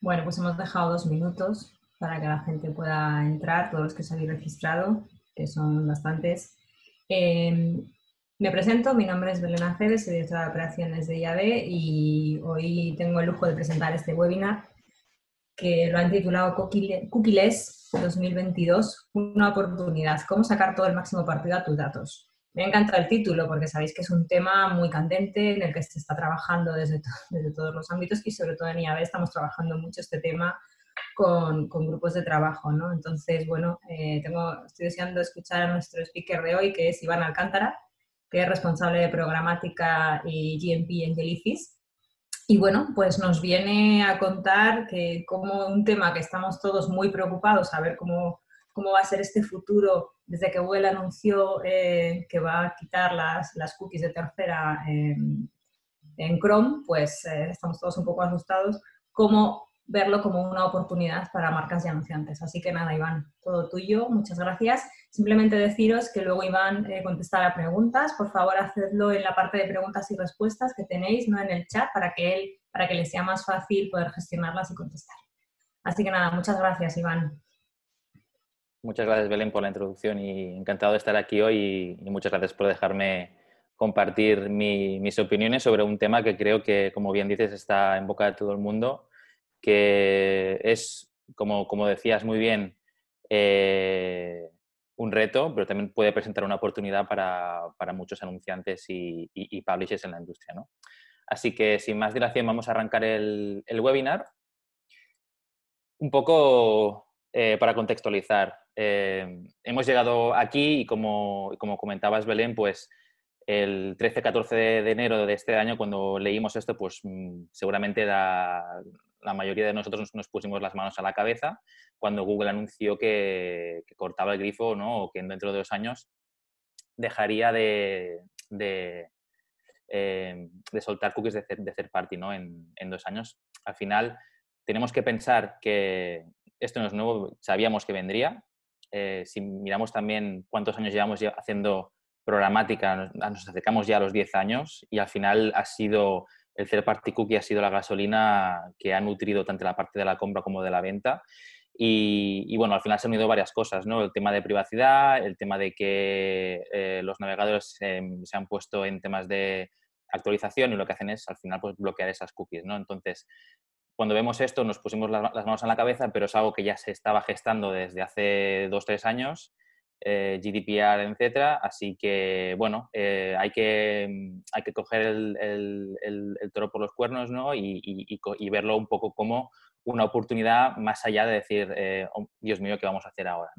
Bueno, pues hemos dejado dos minutos para que la gente pueda entrar, todos los que se habéis registrado, que son bastantes. Em, me presento, mi nombre es Belén Aceves, soy directora de operaciones de IAB y hoy tengo el lujo de presentar este webinar que lo han titulado Cookies 2022, una oportunidad, cómo sacar todo el máximo partido a tus datos. Me ha encantado el título porque sabéis que es un tema muy candente en el que se está trabajando desde, desde todos los ámbitos y sobre todo en IAB estamos trabajando mucho este tema con, con grupos de trabajo. ¿no? Entonces, bueno, eh, tengo, estoy deseando escuchar a nuestro speaker de hoy, que es Iván Alcántara, que es responsable de programática y GMP en Jellyfish. Y bueno, pues nos viene a contar que como un tema que estamos todos muy preocupados a ver cómo cómo va a ser este futuro desde que Google anunció eh, que va a quitar las, las cookies de tercera em, en, Chrome, pues eh, estamos todos un poco asustados, cómo verlo como una oportunidad para marcas y anunciantes. Así que nada, Iván, todo tuyo, muchas gracias. Simplemente deciros que luego Iván eh, contestará preguntas, por favor hacedlo en la parte de preguntas y respuestas que tenéis, no en el chat, para que, él, para que les sea más fácil poder gestionarlas y contestar. Así que nada, muchas gracias, Iván. Muchas gracias, Belén, por la introducción y encantado de estar aquí hoy y muchas gracias por dejarme compartir mis opiniones sobre un tema que creo que, como bien dices, está en boca de todo el mundo, que es, como, decías muy bien, eh, un reto, pero también puede presentar una oportunidad para, muchos anunciantes y, publishers en la industria. Así que, sin más dilación, vamos a arrancar el, webinar. Un poco eh, para contextualizar, Em, hemos llegado aquí y como, como comentabas, Belén, pues el 13-14 de, enero de este año, cuando leímos esto, pues mm, seguramente la, mayoría de nosotros nos, pusimos las manos a la cabeza cuando Google anunció que, cortaba el grifo ¿no? o que dentro de dos años dejaría de, de, em, soltar cookies de, de, third party ¿no? en, en dos años. Al final, tenemos que pensar que esto no es nuevo, sabíamos que vendría, eh, si miramos también cuántos años llevamos haciendo programática, nos acercamos ya a los 10 años y al final ha sido el third party cookie ha sido la gasolina que ha nutrido tanto la parte de la compra como de la venta. Y, bueno, al final se han unido varias cosas, ¿no? El tema de privacidad, el tema de que eh, los navegadores em, se han puesto en temas de actualización y lo que hacen es al final pues, bloquear esas cookies, ¿no? Entonces, cuando vemos esto nos pusimos las, manos en la cabeza, pero es algo que ya se estaba gestando desde hace dos, tres años, eh, GDPR, etcétera. Así que, bueno, eh, hay, que, mm, hay que coger el, toro por los cuernos ¿no? y, verlo un poco como una oportunidad más allá de decir, eh, oh, Dios mío, ¿qué vamos a hacer ahora?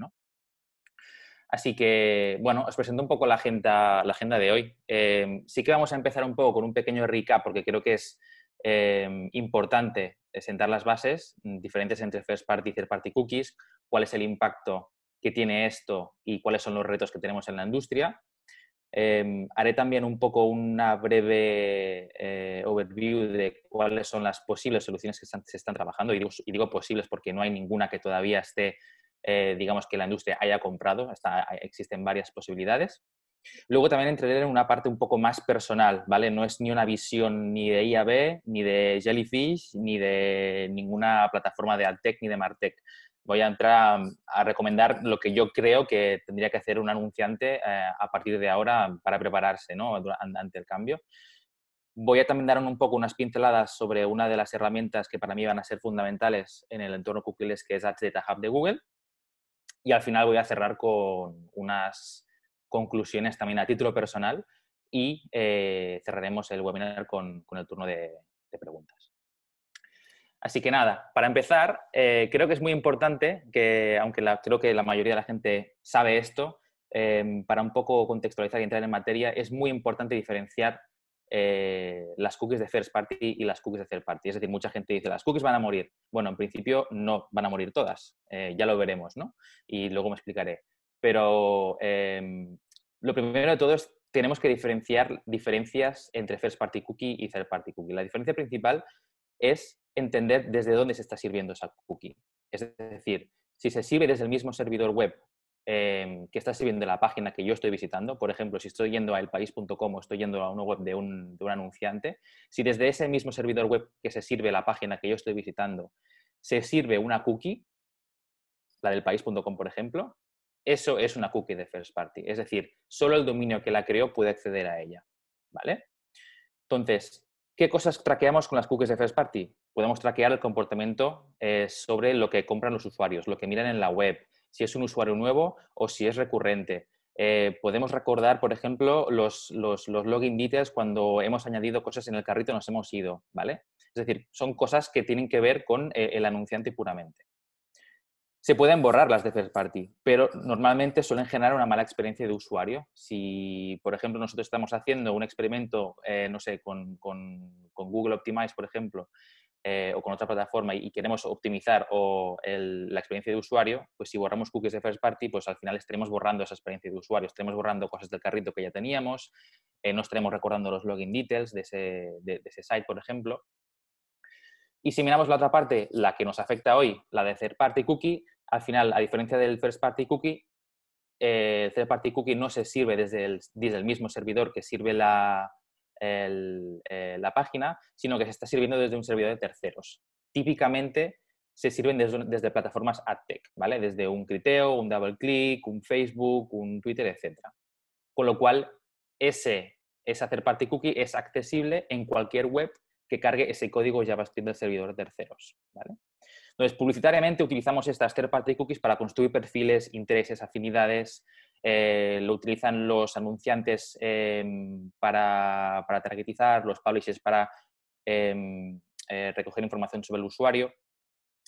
Así que, bueno, os presento un poco la agenda, la agenda de hoy. sí que vamos a empezar un poco con un pequeño recap, porque creo que es eh, importante sentar las bases mm, diferentes entre first party y third party cookies, cuál es el impacto que tiene esto y cuáles son los retos que tenemos en la industria. Em, haré también un poco una breve eh, overview de cuáles son las posibles soluciones que se están trabajando. Y digo, posibles porque no hay ninguna que todavía esté, eh, digamos, que la industria haya comprado. Está, existen varias posibilidades. Luego también entraré en una parte un poco más personal, ¿vale? No es ni una visión ni de IAB, ni de Jellyfish, ni de ninguna plataforma de Altec ni de martech Voy a entrar a, recomendar lo que yo creo que tendría que hacer un anunciante eh, a partir de ahora para prepararse ¿no? ante el cambio. Voy a también dar un poco unas pinceladas sobre una de las herramientas que para mí van a ser fundamentales en el entorno cookies, que es Ads Hub de Google. Y al final voy a cerrar con unas conclusiones también a título personal y eh, cerraremos el webinar con, el turno de, preguntas. Así que nada, para empezar, eh, creo que es muy importante que, aunque creo que la mayoría de la gente sabe esto, eh, para un poco contextualizar y entrar en materia, es muy importante diferenciar las cookies de first party y las cookies de third party. Es decir, mucha gente dice, las cookies van a morir. Bueno, en principio no van a morir todas, ya lo veremos, ¿no? Y luego me explicaré. Pero em, lo primero de todo es tenemos que diferenciar diferencias entre first party cookie y third party cookie. La diferencia principal es entender desde dónde se está sirviendo esa cookie. Es decir, si se sirve desde el mismo servidor web em, que está sirviendo la página que yo estoy visitando, por ejemplo, si estoy yendo a elpaís.com o estoy yendo a una web de un, de un anunciante, si desde ese mismo servidor web que se sirve la página que yo estoy visitando se sirve una cookie, la del por ejemplo, eso es una cookie de first party, es decir, solo el dominio que la creó puede acceder a ella. ¿Vale? Entonces, ¿qué cosas traqueamos con las cookies de first party? Podemos traquear el comportamiento eh, sobre lo que compran los usuarios, lo que miran en la web, si es un usuario nuevo o si es recurrente. Eh, podemos recordar, por ejemplo, los, login details cuando hemos añadido cosas en el carrito y nos hemos ido, ¿vale? Es decir, son cosas que tienen que ver con eh, el anunciante puramente. Se pueden borrar las de first party, pero normalmente suelen generar una mala experiencia de usuario. Si, por ejemplo, nosotros estamos haciendo un experimento, eh, no sé, con, Google Optimize, por ejemplo, eh, o con otra plataforma y, queremos optimizar la experiencia de usuario, pues si borramos cookies de first party, pues al final estaremos borrando esa experiencia de usuario, estaremos borrando cosas del carrito que ya teníamos, eh, no estaremos recordando los login details de ese, de ese site, por ejemplo, y si miramos la otra parte, la que nos afecta hoy, la de third party cookie, al final, a diferencia del first party cookie, eh, el third party cookie no se sirve desde el, mismo servidor que sirve la, eh, la página, sino que se está sirviendo desde un servidor de terceros. Típicamente se sirven desde, desde plataformas AdTech, ¿vale? Desde un Criteo, un double click un Facebook, un Twitter, etc. Con lo cual, ese, esa third party cookie es accesible en cualquier web que cargue ese código JavaScript del servidor de terceros. Entonces, publicitariamente utilizamos estas third-party cookies para construir perfiles, intereses, afinidades. Eh, lo utilizan los anunciantes em, para, para, targetizar, los publishers para em, eh, recoger información sobre el usuario.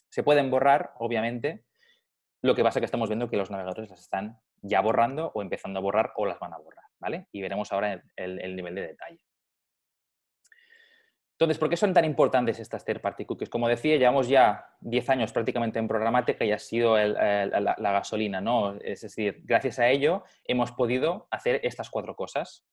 Se pueden borrar, obviamente. Lo que pasa es que estamos viendo que los navegadores las están ya borrando o empezando a borrar o las van a borrar. ¿vale? Y veremos ahora el nivel de detalle. Entonces, ¿por qué son tan importantes estas third party cookies? Como decía, llevamos ya 10 años prácticamente en programática y ha sido la, gasolina, ¿no? Es decir, gracias a ello hemos podido hacer estas cuatro cosas.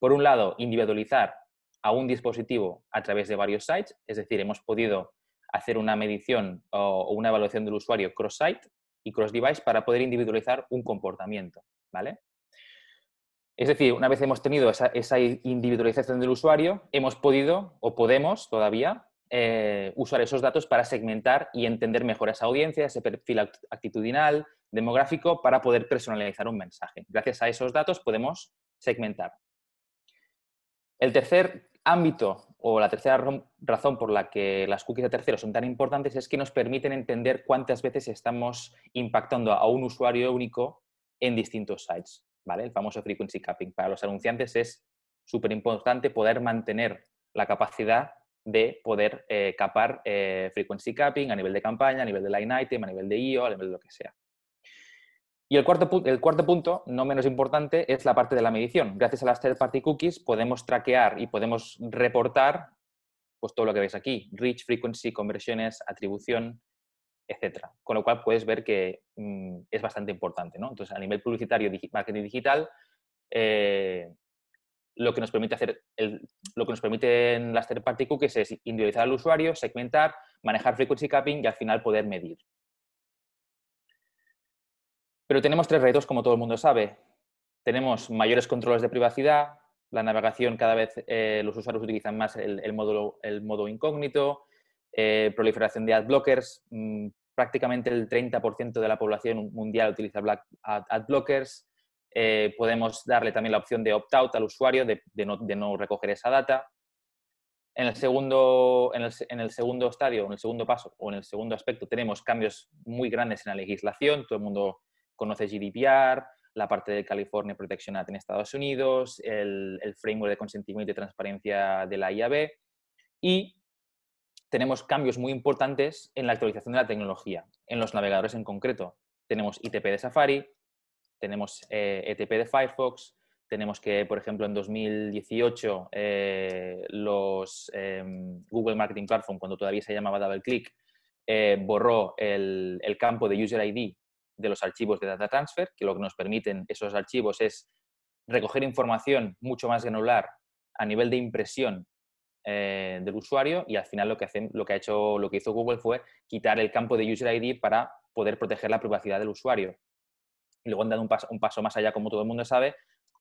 Por un lado, individualizar a un dispositivo a través de varios sites, es decir, hemos podido hacer una medición o una evaluación del usuario cross-site y cross-device para poder individualizar un comportamiento, ¿vale? Es decir, una vez hemos tenido esa, individualización del usuario, hemos podido o podemos todavía eh, usar esos datos para segmentar y entender mejor esa audiencia, ese perfil actitudinal, demográfico, para poder personalizar un mensaje. Gracias a esos datos podemos segmentar. El tercer ámbito o la tercera razón por la que las cookies de terceros son tan importantes es que nos permiten entender cuántas veces estamos impactando a un usuario único en distintos sites. El famoso frequency capping. Para los anunciantes es súper importante poder mantener la capacidad de poder eh, capar eh, frequency capping a nivel de campaña, a nivel de line item, a nivel de IO, a nivel de lo que sea. Y el cuarto, el cuarto punto, no menos importante, es la parte de la medición. Gracias a las third party cookies podemos traquear y podemos reportar pues, todo lo que veis aquí, reach, frequency, conversiones, atribución, etcétera. Con lo cual puedes ver que mm, es bastante importante. ¿no? Entonces, a nivel publicitario, y marketing digital, eh, lo que nos permite hacer, lo que nos permiten las third party cookies es individualizar al usuario, segmentar, manejar frequency capping y al final poder medir. Pero tenemos tres retos, como todo el mundo sabe. Tenemos mayores controles de privacidad, la navegación cada vez eh, los usuarios utilizan más el modo incógnito, eh, proliferación de ad blockers. Mm, prácticamente el 30% de la población mundial utiliza ad, blockers. Eh, podemos darle también la opción de opt-out al usuario, de, no, recoger esa data. En el, segundo, en el, segundo estadio, en el segundo paso o en el segundo aspecto, tenemos cambios muy grandes en la legislación. Todo el mundo conoce GDPR, la parte de California Protection Act en Estados Unidos, el, el framework de consentimiento y transparencia de la IAB. Y tenemos cambios muy importantes en la actualización de la tecnología, en los navegadores en concreto. Tenemos ITP de Safari, tenemos ETP eh, e de Firefox, tenemos que, por ejemplo, en 2018 eh, los em, Google Marketing Platform, cuando todavía se llamaba DoubleClick, eh, borró el, campo de User ID de los archivos de Data Transfer, que lo que nos permiten esos archivos es recoger información mucho más granular a nivel de impresión eh, del usuario y al final lo que, lo que ha hecho, lo que hizo Google fue quitar el campo de User ID para poder proteger la privacidad del usuario. Y luego han dado un paso, más allá, como todo el mundo sabe,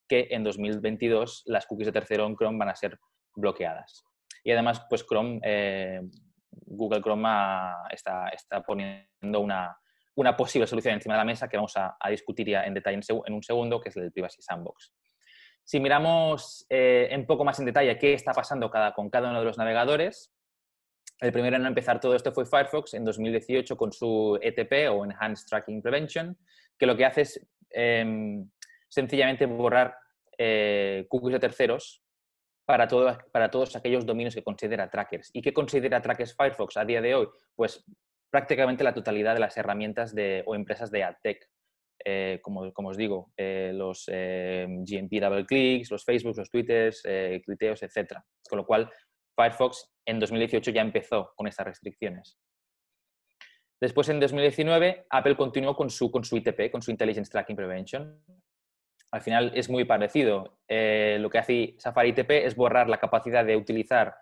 que en 2022 las cookies de tercero en Chrome van a ser bloqueadas. Y además, pues Chrome, eh, Google Chrome está, poniendo una, posible solución encima de la mesa que vamos a, discutir ya en detalle en, en, un segundo, que es el Privacy Sandbox. Si miramos un eh, poco más en detalle qué está pasando con cada uno de los navegadores, el primero en empezar todo esto fue Firefox en 2018 con su ETP o Enhanced Tracking Prevention, que lo que hace es em, sencillamente borrar eh, cookies de terceros para, todos aquellos dominios que considera trackers. ¿Y qué considera trackers Firefox a día de hoy? Pues prácticamente la totalidad de las herramientas de, o empresas de AdTech. Eh, como, os digo, eh, los eh, GMP double clicks, los Facebooks, los Twitters, criterios etc. Con lo cual, Firefox en 2018 ya empezó con estas restricciones. Después, en 2019, Apple continuó con su, ITP, con su Intelligence Tracking Prevention. Al final es muy parecido. lo que hace Safari ITP es borrar la capacidad de utilizar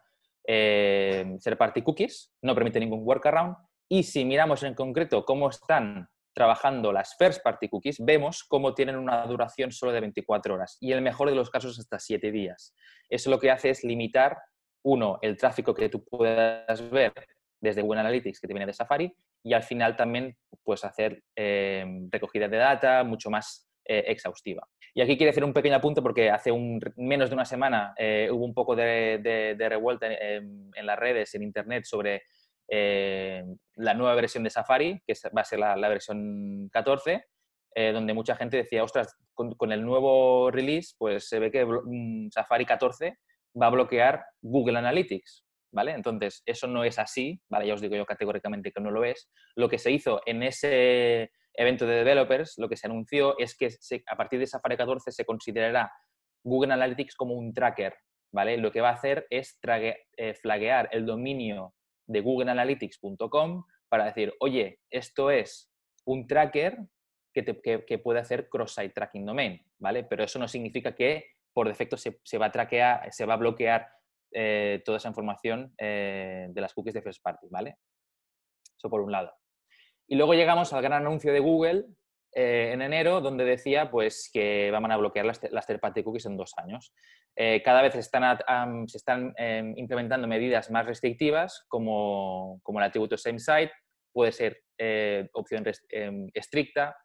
eh, third party cookies, no permite ningún workaround. Y si miramos en concreto cómo están trabajando las first party cookies, vemos cómo tienen una duración solo de 24 horas y el mejor de los casos hasta 7 días. Eso lo que hace es limitar, uno, el tráfico que tú puedas ver desde Google Analytics que te viene de Safari y al final también puedes hacer eh, recogida de data mucho más eh, exhaustiva. Y aquí quiero hacer un pequeño apunte porque hace un, menos de una semana eh, hubo un poco de, revuelta en las redes, en Internet, sobre eh, la nueva versión de Safari, que va a ser la, versión 14, eh, donde mucha gente decía, ostras, con, el nuevo release, pues se ve que mm, Safari 14 va a bloquear Google Analytics, ¿vale? Entonces, eso no es así, ¿vale? Ya os digo yo categóricamente que no lo es. Lo que se hizo en ese evento de developers, lo que se anunció es que a partir de Safari 14 se considerará Google Analytics como un tracker, ¿vale? Lo que va a hacer es eh, flaguear el dominio de googleanalytics.com para decir, oye, esto es un tracker que, puede hacer cross-site tracking domain, ¿vale? Pero eso no significa que por defecto se, va, a traquear, se va a bloquear eh, toda esa información eh, de las cookies de first party, ¿vale? Eso por un lado. Y luego llegamos al gran anuncio de Google, eh, en enero donde decía pues, que van a bloquear las, las third party cookies en dos años. Eh, cada vez se están em, implementando medidas más restrictivas como, como el atributo same site, puede ser eh, opción em, estricta,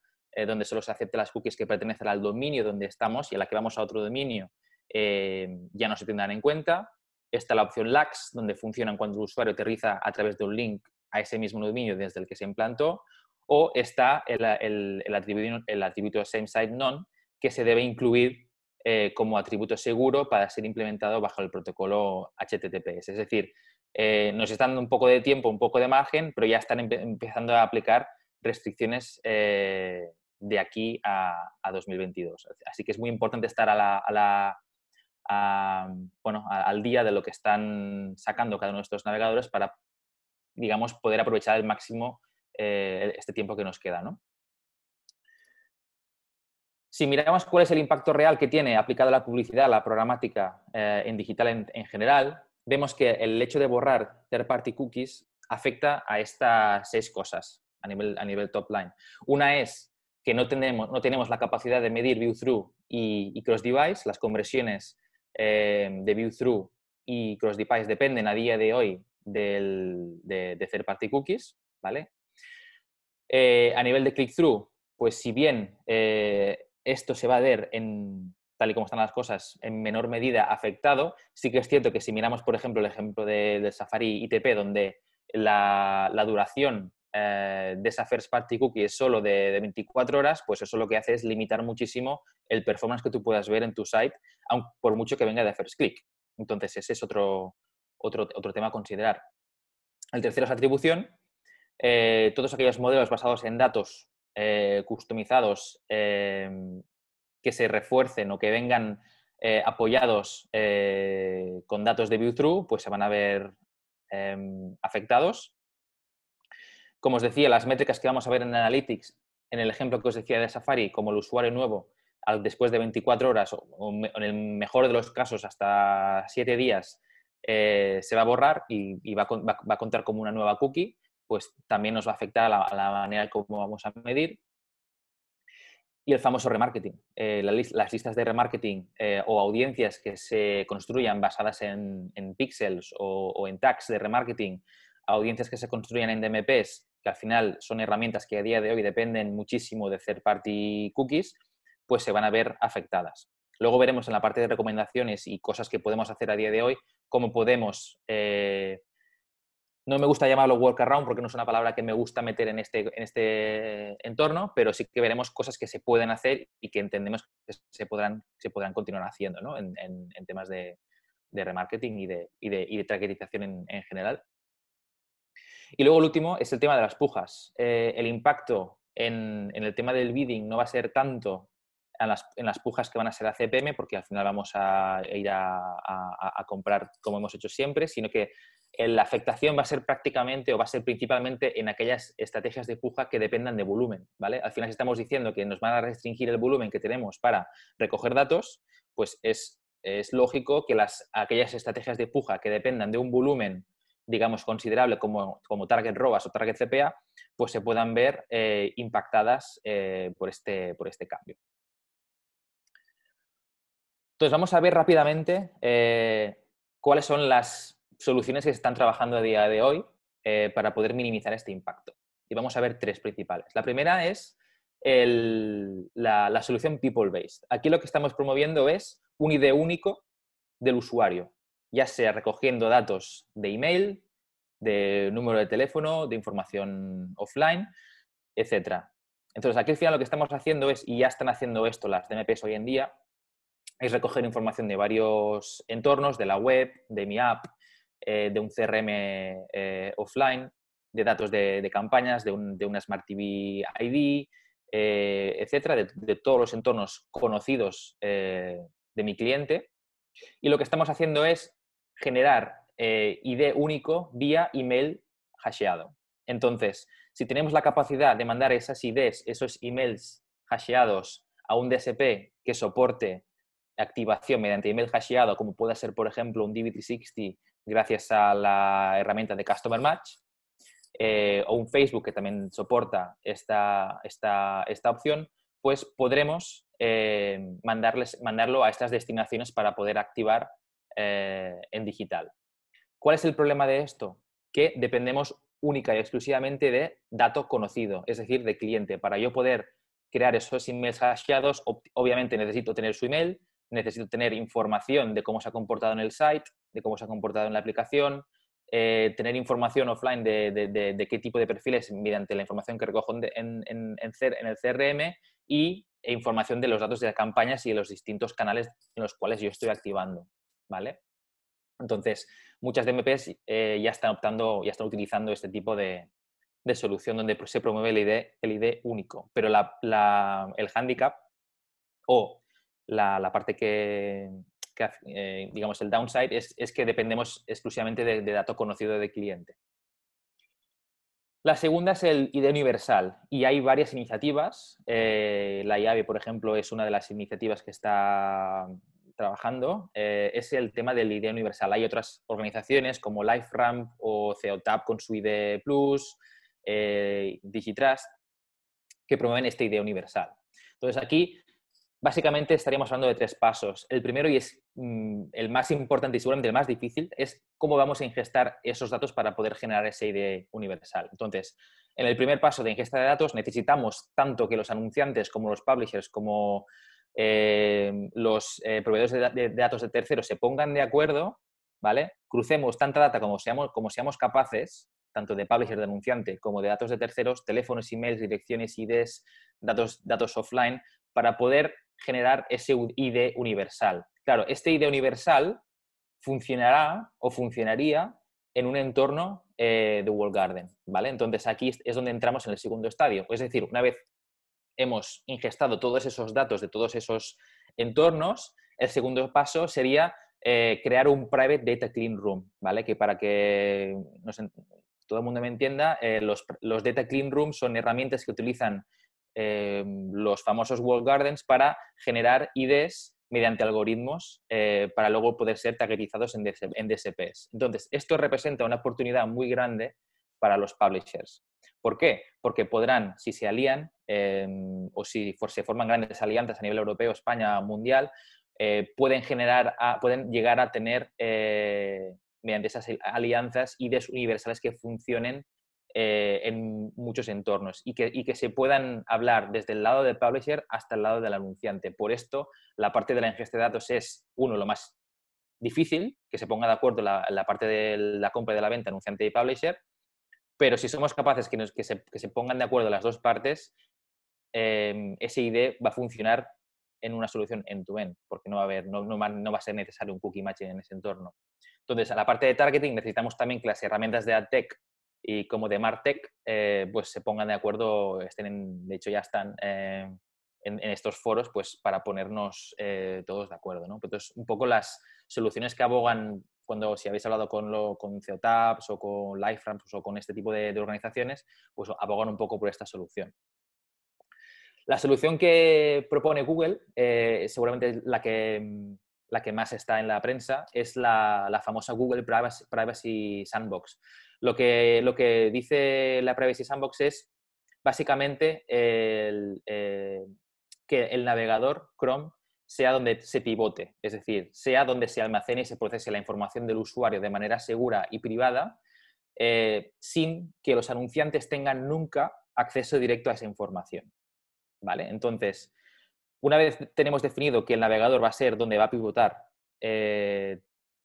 donde solo se aceptan las cookies que pertenecen al dominio donde estamos y a la que vamos a otro dominio em, ya no se tendrán en cuenta. Está la opción lax, donde funcionan cuando el usuario aterriza a través de un link a ese mismo dominio desde el que se implantó o está el, atributo, el same site none que se debe incluir eh, como atributo seguro para ser implementado bajo el protocolo HTTPS. Es decir, eh, nos están dando un poco de tiempo, un poco de margen, pero ya están empezando a aplicar restricciones eh, de aquí a, 2022. Así que es muy importante estar a la, bueno, al día de lo que están sacando cada uno de estos navegadores para, digamos, poder aprovechar al máximo eh, este tiempo que nos queda. Si miramos cuál es el impacto real que tiene aplicado la publicidad, la programática eh, en digital en, general, vemos que el hecho de borrar third-party cookies afecta a estas seis cosas a nivel, a nivel top line. Una es que no tenemos, no tenemos la capacidad de medir view-through y, cross-device, las conversiones eh, de view-through y cross-device dependen a día de hoy de, third-party cookies, ¿vale? Eh, a nivel de click-through, pues si bien eh, esto se va a ver en tal y como están las cosas, en menor medida afectado, sí que es cierto que si miramos, por ejemplo, el ejemplo del Safari ITP, donde la, duración eh, de esa first party cookie es solo de, 24 horas, pues eso lo que hace es limitar muchísimo el performance que tú puedas ver en tu site, aun por mucho que venga de first click. Entonces, ese es otro, otro, otro tema a considerar. El tercero es atribución, eh, todos aquellos modelos basados en datos eh, customizados em, que se refuercen o que vengan eh, apoyados con datos de view-through, pues se van a ver em, afectados. Como os decía, las métricas que vamos a ver en Analytics, en el ejemplo que os decía de Safari, como el usuario nuevo, después de 24 horas o, en el mejor de los casos hasta 7 días, se va a borrar y, va a contar como una nueva cookie pues también nos va a afectar a la, manera como vamos a medir. Y el famoso remarketing. Eh, las listas de remarketing eh, o audiencias que se construyan basadas en, en pixels o, en tags de remarketing, audiencias que se construyan en DMPs, que al final son herramientas que a día de hoy dependen muchísimo de third party cookies, pues se van a ver afectadas. Luego veremos en la parte de recomendaciones y cosas que podemos hacer a día de hoy, cómo podemos eh, no me gusta llamarlo workaround porque no es una palabra que me gusta meter en este, en este entorno, pero sí que veremos cosas que se pueden hacer y que entendemos que se podrán, se continuar haciendo ¿no? en, temas de, remarketing y de, y en, general. Y luego el último es el tema de las pujas. Eh, el impacto en, el tema del bidding no va a ser tanto en las, pujas que van a ser a CPM, porque al final vamos a ir a comprar como hemos hecho siempre, sino que la afectación va a ser prácticamente o va a ser principalmente en aquellas estrategias de puja que dependan de volumen, ¿vale? Al final estamos diciendo que nos van a restringir el volumen que tenemos para recoger datos, pues es, lógico que las, aquellas estrategias de puja que dependan de un volumen, digamos, considerable como, target ROAS o target CPA, pues se puedan ver eh, impactadas eh, por, este, por este cambio. Entonces vamos a ver rápidamente eh, cuáles son las soluciones que se están trabajando a día de hoy eh, para poder minimizar este impacto. Y vamos a ver tres principales. La primera es la, solución people-based. Aquí lo que estamos promoviendo es un ID único del usuario, ya sea recogiendo datos de email, de número de teléfono, de información offline, etc. Entonces, aquí al final lo que estamos haciendo es, y ya están haciendo esto las DMPs hoy en día, es recoger información de varios entornos, de la web, de mi app, eh, de un CRM eh, offline, de datos de, campañas, de, una Smart TV ID, eh, etcétera, de, de, todos los entornos conocidos de mi cliente. Y lo que estamos haciendo es generar ID único vía email hasheado. Entonces, si tenemos la capacidad de mandar esas IDs, esos emails hasheados a un DSP que soporte activación mediante email hasheado, como pueda ser, por ejemplo, un DB360 gracias a la herramienta de Customer Match, eh, o un Facebook que también soporta esta, opción, pues podremos eh, mandarlo a estas destinaciones para poder activar eh, en digital. ¿Cuál es el problema de esto? Que dependemos única y exclusivamente de dato conocido, es decir, de cliente. Para yo poder crear esos emails hasheados, obviamente necesito tener su email, necesito tener información de cómo se ha comportado en el site, de cómo se ha comportado en la aplicación, eh, tener información offline de, qué tipo de perfiles mediante la información que recojo en, en el CRM y e información de los datos de las campañas y de los distintos canales en los cuales yo estoy activando, ¿vale? Entonces, muchas DMPs eh, ya están optando, ya están utilizando este tipo de, solución donde se promueve el ID, el único. Pero el handicap o la, parte que, eh, digamos, el downside es, que dependemos exclusivamente de, datos dato conocido de cliente. La segunda es el ID universal y hay varias iniciativas. Eh, la IAVE, por ejemplo, es una de las iniciativas que está trabajando. Eh, es el tema del ID universal. Hay otras organizaciones como LifeRamp o COTAP con su ID Plus, Digitrust, que promueven esta ID universal. Entonces aquí Básicamente estaríamos hablando de tres pasos. El primero, y es mm, el más importante y seguramente el más difícil, es cómo vamos a ingestar esos datos para poder generar ese ID universal. Entonces, en el primer paso de ingesta de datos necesitamos tanto que los anunciantes como los publishers, como eh, los eh, proveedores de, datos de terceros se pongan de acuerdo, ¿vale? Crucemos tanta data como seamos, como seamos capaces, tanto de publisher, de anunciante, como de datos de terceros, teléfonos, emails, direcciones, IDs, datos, datos offline, para poder generar ese ID universal. Claro, este ID universal funcionará o funcionaría en un entorno eh, de World Garden, ¿vale? Entonces aquí es donde entramos en el segundo estadio. Es decir, una vez hemos ingestado todos esos datos de todos esos entornos, el segundo paso sería eh, crear un private data clean room, ¿vale? Que para que todo el mundo me entienda, eh, los, los, data clean rooms son herramientas que utilizan eh, los famosos World gardens para generar IDs mediante algoritmos eh, para luego poder ser targetizados en, DSPs. Entonces, esto representa una oportunidad muy grande para los publishers. ¿Por qué? Porque podrán, si se alían em, o si se forman grandes alianzas a nivel europeo, España, mundial, eh, pueden, generar pueden llegar a tener, mediante esas alianzas, IDs universales que funcionen eh, en muchos entornos y que, y que, se puedan hablar desde el lado del publisher hasta el lado del anunciante. Por esto, la parte de la ingesta de datos es, uno, lo más difícil, que se ponga de acuerdo la, parte de la compra y de la venta, anunciante y publisher, pero si somos capaces que, nos, que, se, que se, pongan de acuerdo las dos partes, eh, ese ID va a funcionar en una solución end-to-end, porque no va, a haber, no, no, va, a ser necesario un cookie matching en ese entorno. Entonces, a la parte de targeting necesitamos también que las herramientas de AdTech y como de Martech, eh, pues se pongan de acuerdo, estén de hecho ya están eh, en, estos foros, pues para ponernos eh, todos de acuerdo, ¿no? Entonces, un poco las soluciones que abogan cuando, si habéis hablado con, lo, con CEOTAPS o con LifeRamps o con este tipo de, de, organizaciones, pues abogan un poco por esta solución. La solución que propone Google, seguramente la que, la que más está en la prensa, es la, la famosa Google Privacy Sandbox. Lo que, lo que dice la Privacy Sandbox es básicamente eh, que el navegador Chrome sea donde se pivote, es decir, sea donde se almacene y se procese la información del usuario de manera segura y privada, eh, sin que los anunciantes tengan nunca acceso directo a esa información. ¿Vale? Entonces, una vez tenemos definido que el navegador va a ser donde va a pivotar eh,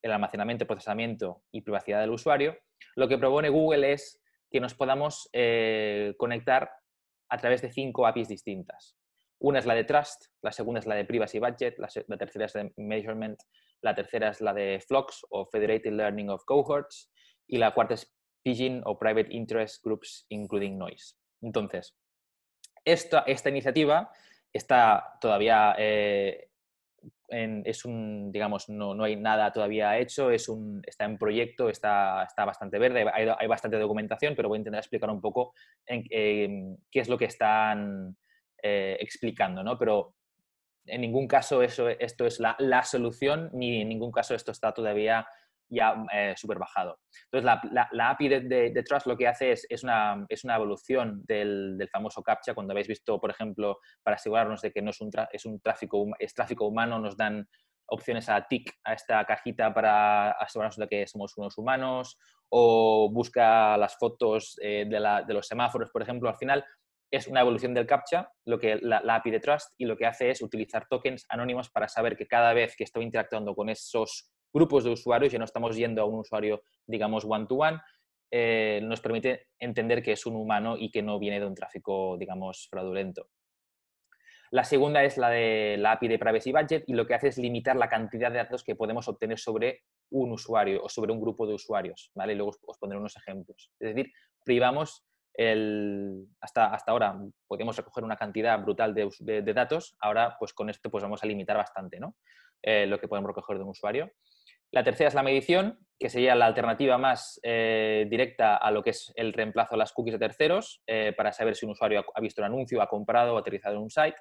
el almacenamiento, procesamiento y privacidad del usuario, lo que propone Google es que nos podamos eh, conectar a través de cinco APIs distintas. Una es la de Trust, la segunda es la de Privacy Budget, la, tercera es de Measurement, la tercera es la de Flocks o Federated Learning of Cohorts y la cuarta es Pigeon o Private Interest Groups Including Noise. Entonces, esta, esta iniciativa está todavía eh, es un, digamos, no, no, hay nada todavía hecho, es un, está en proyecto, está, está bastante verde, hay, bastante documentación, pero voy a intentar explicar un poco en, em, qué es lo que están eh, explicando, ¿no? Pero en ningún caso eso, esto es la, solución, ni en ningún caso esto está todavía ya eh, súper bajado. Entonces, la, la, API de, Trust lo que hace es, es, una, es una evolución del, famoso CAPTCHA. Cuando habéis visto, por ejemplo, para asegurarnos de que no es un, es un tráfico, es tráfico humano, nos dan opciones a TIC, a esta cajita para asegurarnos de que somos unos humanos, o busca las fotos eh, de, los semáforos, por ejemplo. Al final, es una evolución del CAPTCHA, lo que la, la, API de Trust, y lo que hace es utilizar tokens anónimos para saber que cada vez que estoy interactuando con esos grupos de usuarios, ya no estamos yendo a un usuario, digamos, one-to-one, eh, nos permite entender que es un humano y que no viene de un tráfico, digamos, fraudulento. La segunda es la de la API de Privacy Budget y lo que hace es limitar la cantidad de datos que podemos obtener sobre un usuario o sobre un grupo de usuarios, ¿vale? luego os pondré unos ejemplos. Es decir, privamos hasta, hasta ahora podemos recoger una cantidad brutal de, datos, ahora pues con esto pues vamos a limitar bastante eh, lo que podemos recoger de un usuario. La tercera es la medición, que sería la alternativa más eh, directa a lo que es el reemplazo de las cookies de terceros, eh, para saber si un usuario ha visto un anuncio, ha comprado o ha aterrizado en un site.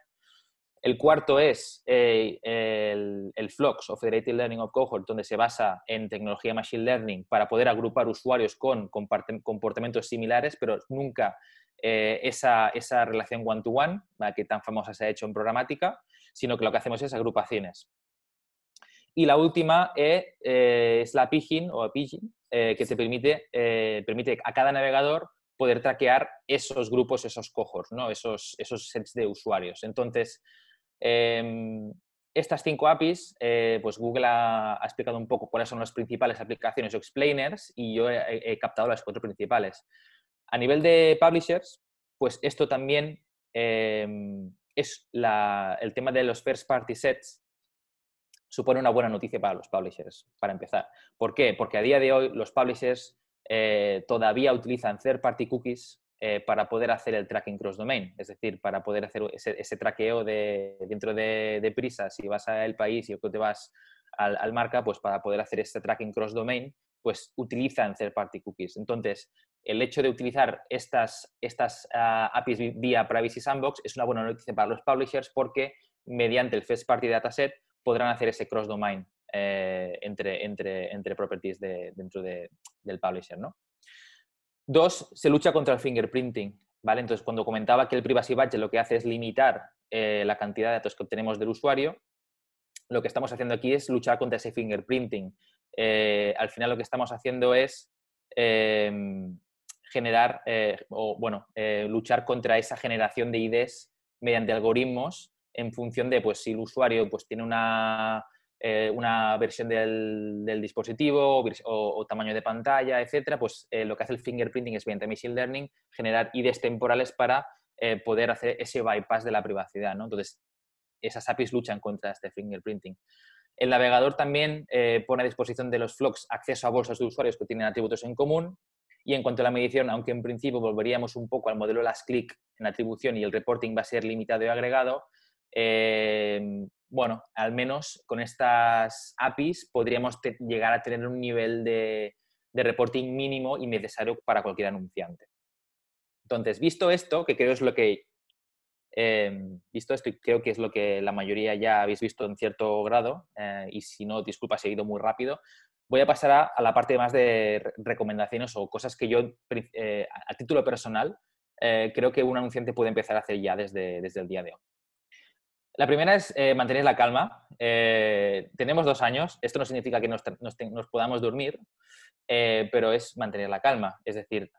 El cuarto es eh, el, Flux o Federated Learning of Cohort, donde se basa en tecnología Machine Learning para poder agrupar usuarios con comportamientos similares, pero nunca esa, relación one to -one, que tan famosa se ha hecho en programática, sino que lo que hacemos es agrupaciones. Y la última eh, eh, es, la pijin, o eh, que te permite, permite a cada navegador poder traquear esos grupos, esos cojos, ¿no? esos, esos sets de usuarios. Entonces, em, estas cinco APIs, pues Google ha, explicado un poco cuáles son las principales aplicaciones o explainers y yo he, captado las cuatro principales. A nivel de publishers, pues esto también em, es la, el tema de los first party sets supone una buena noticia para los publishers, para empezar. ¿Por qué? Porque a día de hoy los publishers eh, todavía utilizan third-party cookies eh, para poder hacer el tracking cross-domain, es decir, para poder hacer ese, traqueo de, dentro de, de, Prisa, si vas al país y te vas al, al marca, pues para poder hacer ese tracking cross-domain, pues utilizan third-party cookies. Entonces, el hecho de utilizar estas, estas ah, APIs vía Privacy Sandbox es una buena noticia para los publishers porque mediante el first-party dataset podrán hacer ese cross-domain eh, entre, entre, entre properties dentro del publisher. ¿no? Dos, se lucha contra el fingerprinting. ¿vale? Entonces, cuando comentaba que el Privacy Badge lo que hace es limitar eh, la cantidad de datos que obtenemos del usuario, lo que estamos haciendo aquí es luchar contra ese fingerprinting. Eh, al final lo que estamos haciendo es em, generar, o bueno, luchar contra esa generación de IDs mediante algoritmos en función de pues, si el usuario pues, tiene una, eh, versión del, dispositivo o, tamaño de pantalla, etcétera, pues eh, lo que hace el fingerprinting es mediante Machine Learning generar IDs temporales para eh, poder hacer ese bypass de la privacidad. Entonces, esas APIs luchan contra este fingerprinting. El navegador también pone a disposición de los flocks acceso a bolsas de usuarios que tienen atributos en común, y en cuanto a la medición, aunque en principio volveríamos un poco al modelo las click en atribución y el reporting va a ser limitado y agregado, Em, bueno, al menos con estas APIs podríamos llegar a tener un nivel de, reporting mínimo y necesario para cualquier anunciante. Entonces, visto esto, que creo es lo que em, visto esto, creo que es lo que la mayoría ya habéis visto en cierto grado, eh, y si no, disculpa si he ido muy rápido, voy a pasar a, la parte más de recomendaciones o cosas que yo, eh, a título personal, eh, creo que un anunciante puede empezar a hacer ya desde, desde el día de hoy. La primera es eh, mantener la calma. Eh, tenemos dos años, esto no significa que nos, podamos dormir, eh, pero es mantener la calma. Es decir,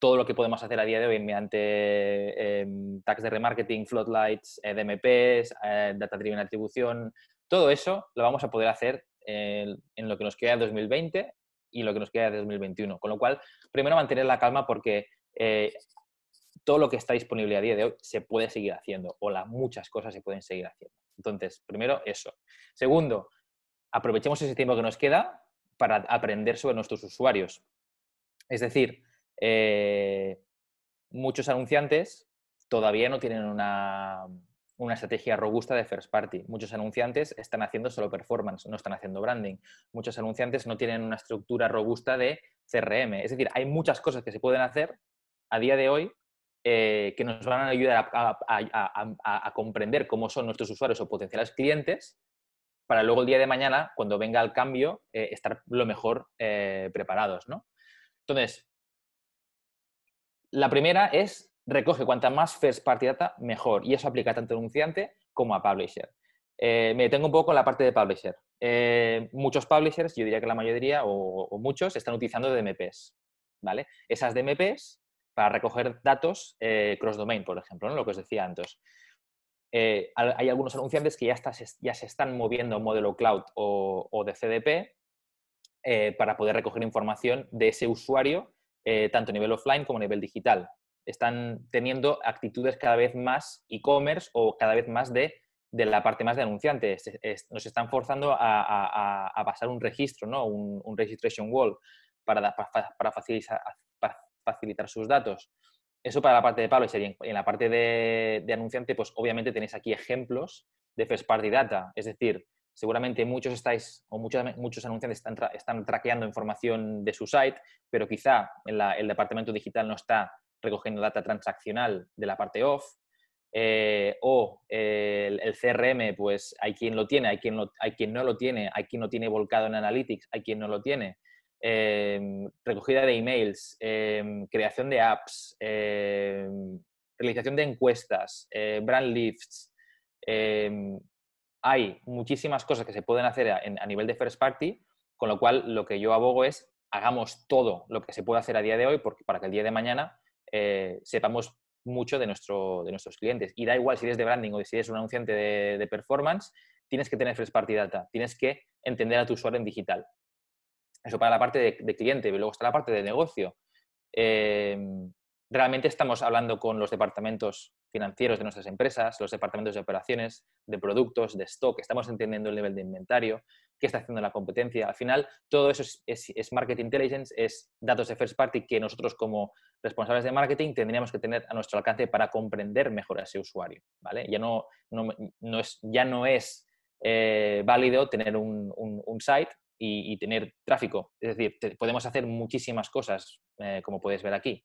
todo lo que podemos hacer a día de hoy mediante em, tags de remarketing, floodlights, DMPs, data-driven atribución, todo eso lo vamos a poder hacer en lo que nos queda de 2020 y lo que nos queda de 2021. Con lo cual, primero mantener la calma porque todo lo que está disponible a día de hoy se puede seguir haciendo o las muchas cosas se pueden seguir haciendo. Entonces, primero, eso. Segundo, aprovechemos ese tiempo que nos queda para aprender sobre nuestros usuarios. Es decir, eh, muchos anunciantes todavía no tienen una, una estrategia robusta de first party. Muchos anunciantes están haciendo solo performance, no están haciendo branding. Muchos anunciantes no tienen una estructura robusta de CRM. Es decir, hay muchas cosas que se pueden hacer a día de hoy eh, que nos van a ayudar a, comprender cómo son nuestros usuarios o potenciales clientes para luego el día de mañana, cuando venga el cambio, eh, estar lo mejor eh, preparados. ¿no? Entonces, la primera es recoge cuanta más first party data, mejor. Y eso aplica tanto a anunciante como a publisher. me detengo un poco en la parte de publisher. muchos publishers, yo diría que la mayoría o, muchos, están utilizando DMPs. ¿vale? Esas DMPs para recoger datos eh, cross-domain, por ejemplo, lo que os decía antes. Eh, hay algunos anunciantes que ya, ya se están moviendo a un modelo cloud o, de CDP eh, para poder recoger información de ese usuario, tanto a nivel offline como a nivel digital. Están teniendo actitudes cada vez más e-commerce o cada vez más de, la parte más de anunciantes. Nos están forzando a, pasar un registro, ¿no? un, registration wall, para, para, facilitar, facilitar sus datos. Eso para la parte de Pablo, Y en la parte de, anunciante, pues obviamente tenéis aquí ejemplos de first party data. Es decir, seguramente muchos estáis o muchos, anunciantes están, traqueando información de su site, pero quizá el departamento digital no está recogiendo data transaccional de la parte off. Eh, o eh, el, CRM, pues hay quien lo tiene, hay quien, hay quien no lo tiene, hay quien no tiene volcado en Analytics, hay quien no lo tiene. Em, recogida de emails, em, creación de apps, em, realización de encuestas, eh, brand lifts. hay muchísimas cosas que se pueden hacer a, nivel de first party, con lo cual lo que yo abogo es hagamos todo lo que se puede hacer a día de hoy porque, para que el día de mañana eh, sepamos mucho de, nuestros clientes. Y da igual si eres de branding o si eres un anunciante de performance, tienes que tener first party data, tienes que entender a tu usuario en digital. Eso para la parte de, cliente, y luego está la parte de negocio. Em, realmente estamos hablando con los departamentos financieros de nuestras empresas, los departamentos de operaciones, de productos, de stock, estamos entendiendo el nivel de inventario, qué está haciendo la competencia. Al final, todo eso es, es, market intelligence, es datos de first party que nosotros como responsables de marketing tendríamos que tener a nuestro alcance para comprender mejor a ese usuario. ¿vale? Ya, no, es, ya no es eh, válido tener un, un, site y, tener tráfico. Es decir, podemos hacer muchísimas cosas, eh, como podéis ver aquí.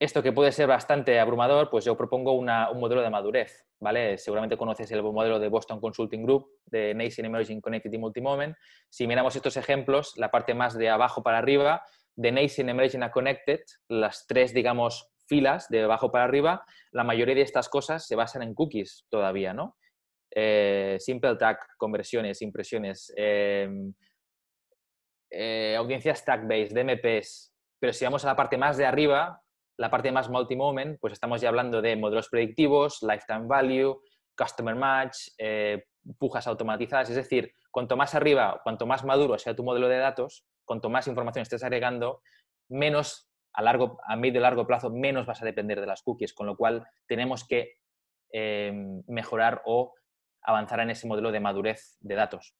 Esto que puede ser bastante abrumador, pues yo propongo un modelo de madurez, ¿vale? Seguramente conoces el modelo de Boston Consulting Group, de Nation Emerging Connected y Multimoment. Si miramos estos ejemplos, la parte más de abajo para arriba, de Nation Emerging a Connected, las tres, digamos, filas de abajo para arriba, la mayoría de estas cosas se basan en cookies todavía, ¿no? Eh, simple tag, conversiones, impresiones, em, eh, audiencias tag-based, DMPs. Pero si vamos a la parte más de arriba, la parte más multi-moment, pues estamos ya hablando de modelos predictivos, lifetime value, customer match, eh, pujas automatizadas. Es decir, cuanto más arriba, cuanto más maduro sea tu modelo de datos, cuanto más información estés agregando, menos a, largo, a medio y largo plazo, menos vas a depender de las cookies. Con lo cual, tenemos que em, mejorar o avanzar en ese modelo de madurez de datos.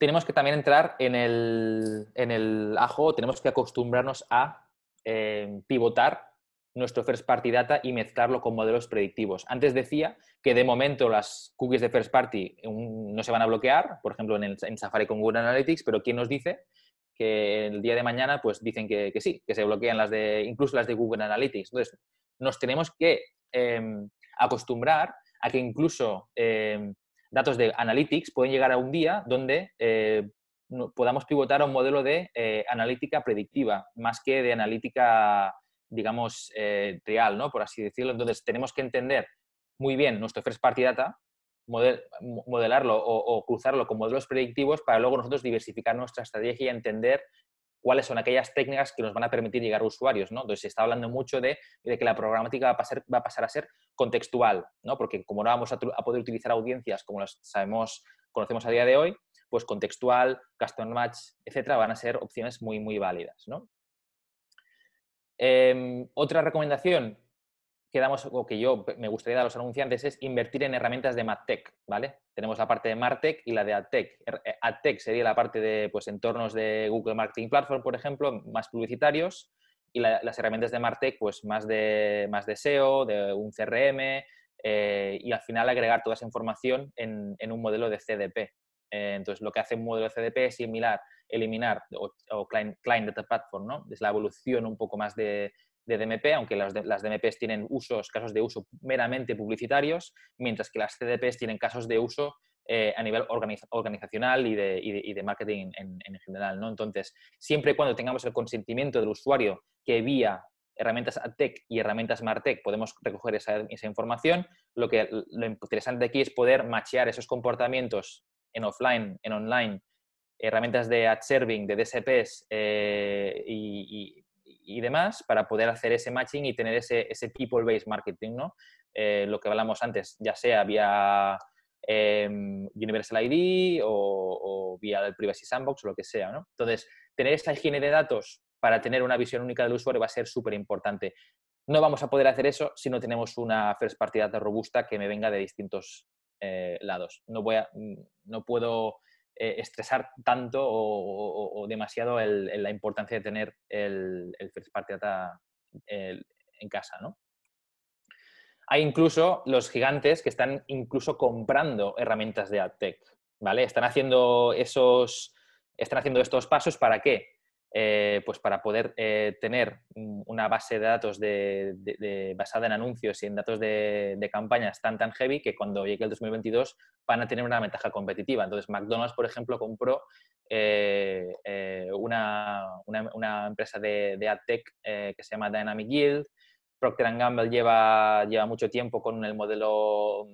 Tenemos que también entrar en el, en el ajo, tenemos que acostumbrarnos a eh, pivotar nuestro first party data y mezclarlo con modelos predictivos. Antes decía que de momento las cookies de first party no se van a bloquear, por ejemplo en, Safari con Google Analytics, pero ¿quién nos dice que el día de mañana pues dicen que, sí, que se bloquean las de, incluso las de Google Analytics? Entonces, nos tenemos que em, acostumbrar a que incluso eh, datos de analytics pueden llegar a un día donde eh, podamos pivotar a un modelo de eh, analítica predictiva más que de analítica, digamos, real, ¿no? por así decirlo. Entonces, tenemos que entender muy bien nuestro first party data, modelarlo o, o cruzarlo con modelos predictivos para luego nosotros diversificar nuestra estrategia y entender cuáles son aquellas técnicas que nos van a permitir llegar a usuarios, ¿no? Entonces se está hablando mucho de, de que la programática va a, pasar, a, ser contextual, ¿no? Porque como no vamos a, poder utilizar audiencias como las sabemos, conocemos a día de hoy, pues contextual, custom match, etcétera, van a ser opciones muy, muy válidas, ¿no? Em, otra recomendación, que damos o que yo me gustaría dar a los anunciantes es invertir en herramientas de MarTech, ¿vale? Tenemos la parte de MarTech y la de AdTech. Er, eh, AdTech sería la parte de pues, entornos de Google Marketing Platform, por ejemplo, más publicitarios, y las herramientas de MarTech, pues más de, más de SEO, de un CRM, eh, y al final agregar toda esa información en, en un modelo de CDP. Eh, entonces, lo que hace un modelo de CDP es similar, eliminar, o, client, client Data Platform, ¿no? Es la evolución un poco más de, de DMP, aunque las, las DMPs tienen usos, casos de uso meramente publicitarios, mientras que las CDPs tienen casos de uso eh, a nivel organizacional y de, marketing en, general. ¿no? Entonces, siempre y cuando tengamos el consentimiento del usuario que vía herramientas AdTech y herramientas MarTech podemos recoger esa, información, lo, que, lo interesante aquí es poder machear esos comportamientos en offline, en online, herramientas de ad serving, de DSPs eh, y y demás para poder hacer ese matching y tener ese, ese people-based marketing, ¿no? Eh, lo que hablamos antes, ya sea vía em, Universal ID o, vía el Privacy Sandbox o lo que sea, ¿no? Entonces, tener esa higiene de datos para tener una visión única del usuario va a ser súper importante. No vamos a poder hacer eso si no tenemos una first party data robusta que me venga de distintos eh, lados. No, voy a, no puedo eh, estresar tanto o, demasiado la importancia de tener el, el first party data en casa, ¿no? Hay incluso los gigantes que están incluso comprando herramientas de AdTech, ¿vale? Están haciendo esos, están haciendo estos pasos para qué? Eh, pues para poder eh, tener una base de datos basada en anuncios y en datos de, campañas tan tan heavy que cuando llegue el 2022 van a tener una ventaja competitiva. Entonces McDonald's, por ejemplo, compró eh, una, empresa de, AdTech que se llama Dynamic Yield. Procter Gamble lleva, lleva mucho tiempo con el modelo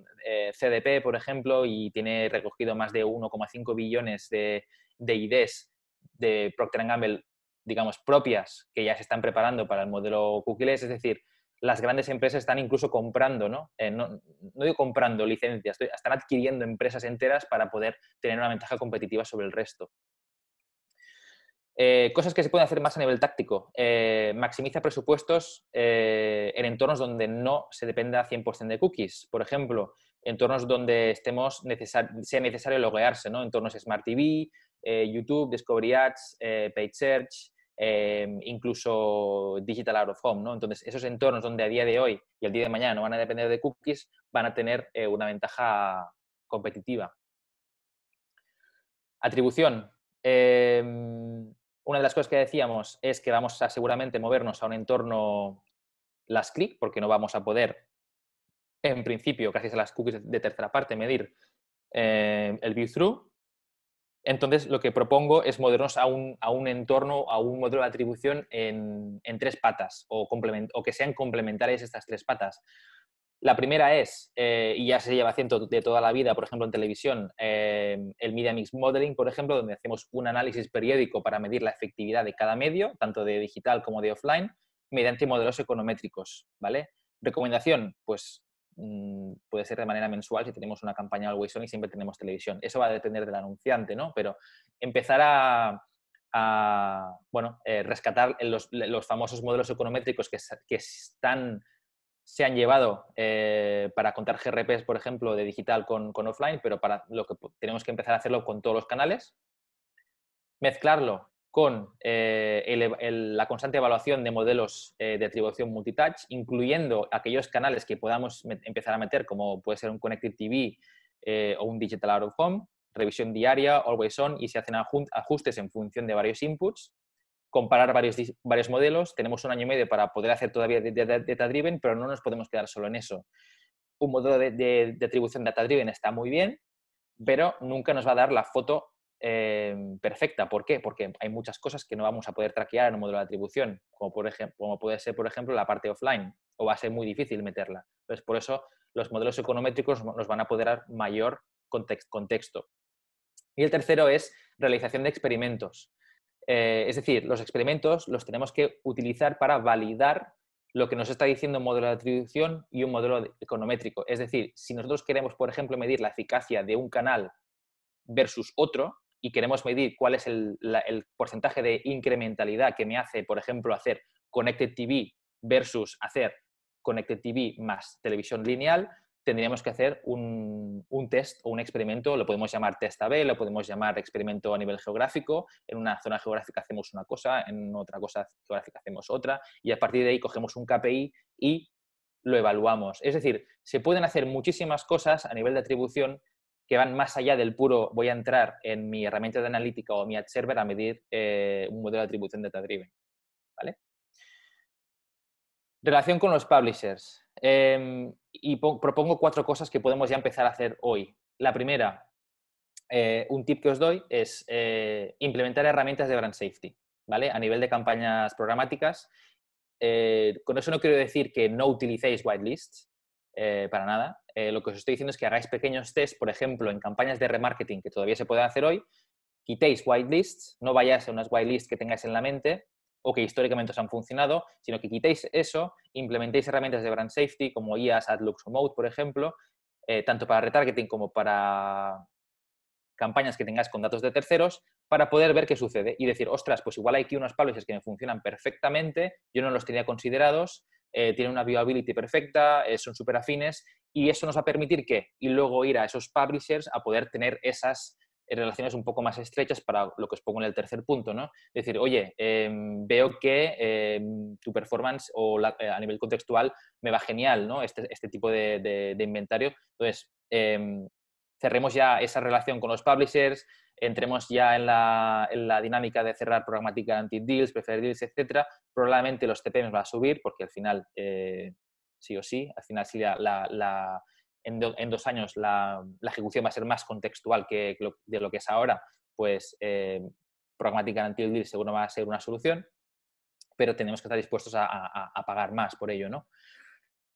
CDP, por ejemplo, y tiene recogido más de 1,5 billones de, de IDs de Procter Gamble digamos, propias que ya se están preparando para el modelo cookies es decir, las grandes empresas están incluso comprando, ¿no? Eh, no, digo comprando licencias, están adquiriendo empresas enteras para poder tener una ventaja competitiva sobre el resto. Eh, cosas que se pueden hacer más a nivel táctico. Eh, maximiza presupuestos en entornos donde no se dependa 100% de cookies. Por ejemplo, entornos donde estemos sea necesario loguearse, ¿no? Entornos Smart TV, YouTube, Discovery Ads, Page Search, Em, incluso digital out of home. ¿no? Entonces, esos entornos donde a día de hoy y el día de mañana no van a depender de cookies van a tener eh, una ventaja competitiva. Atribución. Em, una de las cosas que decíamos es que vamos a seguramente movernos a un entorno las click, porque no vamos a poder, en principio, gracias a las cookies de tercera parte, medir eh, el view-through. Entonces, lo que propongo es movernos a un, a un entorno, a un modelo de atribución en, tres patas o, o, que sean complementarias estas tres patas. La primera es, eh, y ya se lleva haciendo de toda la vida, por ejemplo, en televisión, eh, el Media Mix Modeling, por ejemplo, donde hacemos un análisis periódico para medir la efectividad de cada medio, tanto de digital como de offline, mediante modelos econométricos, ¿vale? Recomendación, pues Mm, puede ser de manera mensual si tenemos una campaña al on y siempre tenemos televisión. Eso va a depender del anunciante, ¿no? Pero empezar a, eh, rescatar los, famosos modelos econométricos que, están, se han llevado eh, para contar GRPs, por ejemplo, de digital con, con offline, pero para lo que tenemos que empezar a hacerlo con todos los canales, mezclarlo con eh, la constante evaluación de modelos eh, de atribución multitouch, incluyendo aquellos canales que podamos empezar a meter, como puede ser un Connected TV eh, o un Digital Out of Home, revisión diaria, always on, y se hacen ajustes en función de varios inputs, comparar varios, modelos, tenemos un año y medio para poder hacer todavía data-driven, pero no nos podemos quedar solo en eso. Un modelo de atribución data-driven está muy bien, pero nunca nos va a dar la foto Em, perfecta. ¿Por qué? Porque hay muchas cosas que no vamos a poder traquear en un modelo de atribución, como, por como puede ser, por ejemplo, la parte offline, o va a ser muy difícil meterla. Entonces, por eso los modelos econométricos nos van a poder dar mayor contexto. Y el tercero es realización de experimentos. Eh, es decir, los experimentos los tenemos que utilizar para validar lo que nos está diciendo un modelo de atribución y un modelo econométrico. Es decir, si nosotros queremos, por ejemplo, medir la eficacia de un canal versus otro, y queremos medir cuál es el, porcentaje de incrementalidad que me hace, por ejemplo, hacer Connected TV versus hacer Connected TV más televisión lineal, tendríamos que hacer un, un, test o un experimento, lo podemos llamar test AB, lo podemos llamar experimento a nivel geográfico, en una zona geográfica hacemos una cosa, en otra cosa geográfica hacemos otra, y a partir de ahí cogemos un KPI y lo evaluamos. Es decir, se pueden hacer muchísimas cosas a nivel de atribución que van más allá del puro voy a entrar en mi herramienta de analítica o mi ad server a medir eh, un modelo de atribución data driven. ¿Vale? Relación con los publishers. Em, y propongo cuatro cosas que podemos ya empezar a hacer hoy. La primera, eh, un tip que os doy es eh, implementar herramientas de brand safety, ¿vale? A nivel de campañas programáticas. con eso no quiero decir que no utilicéis whitelists, eh, para nada. Eh, lo que os estoy diciendo es que hagáis pequeños test, por ejemplo, en campañas de remarketing que todavía se pueden hacer hoy, quitéis whitelists, no vayáis a unas whitelists que tengáis en la mente o que históricamente os han funcionado, sino que quitéis eso, implementéis herramientas de brand safety como IAS, AdLux o Mode, por ejemplo, eh, tanto para retargeting como para campañas que tengáis con datos de terceros, para poder ver qué sucede y decir, ostras, pues igual hay aquí unos palos que me funcionan perfectamente, yo no los tenía considerados, eh, tienen una viability perfecta, eh, son súper afines y eso nos va a permitir que, y luego ir a esos publishers a poder tener esas eh, relaciones un poco más estrechas para lo que os pongo en el tercer punto, ¿no? Es decir, oye, em, veo que em, tu performance o a nivel contextual me va genial, ¿no? Este, este tipo de, de inventario. Entonces, em, cerremos ya esa relación con los publishers, entremos ya en la, en la dinámica de cerrar programática anti-deals, preferred deals, etcétera, probablemente los TPMs va a subir porque al final, eh, sí o sí, al final sí en, dos años la, ejecución va a ser más contextual que, lo, de lo que es ahora, pues eh, programática anti seguro va a ser una solución, pero tenemos que estar dispuestos a pagar más por ello, ¿no?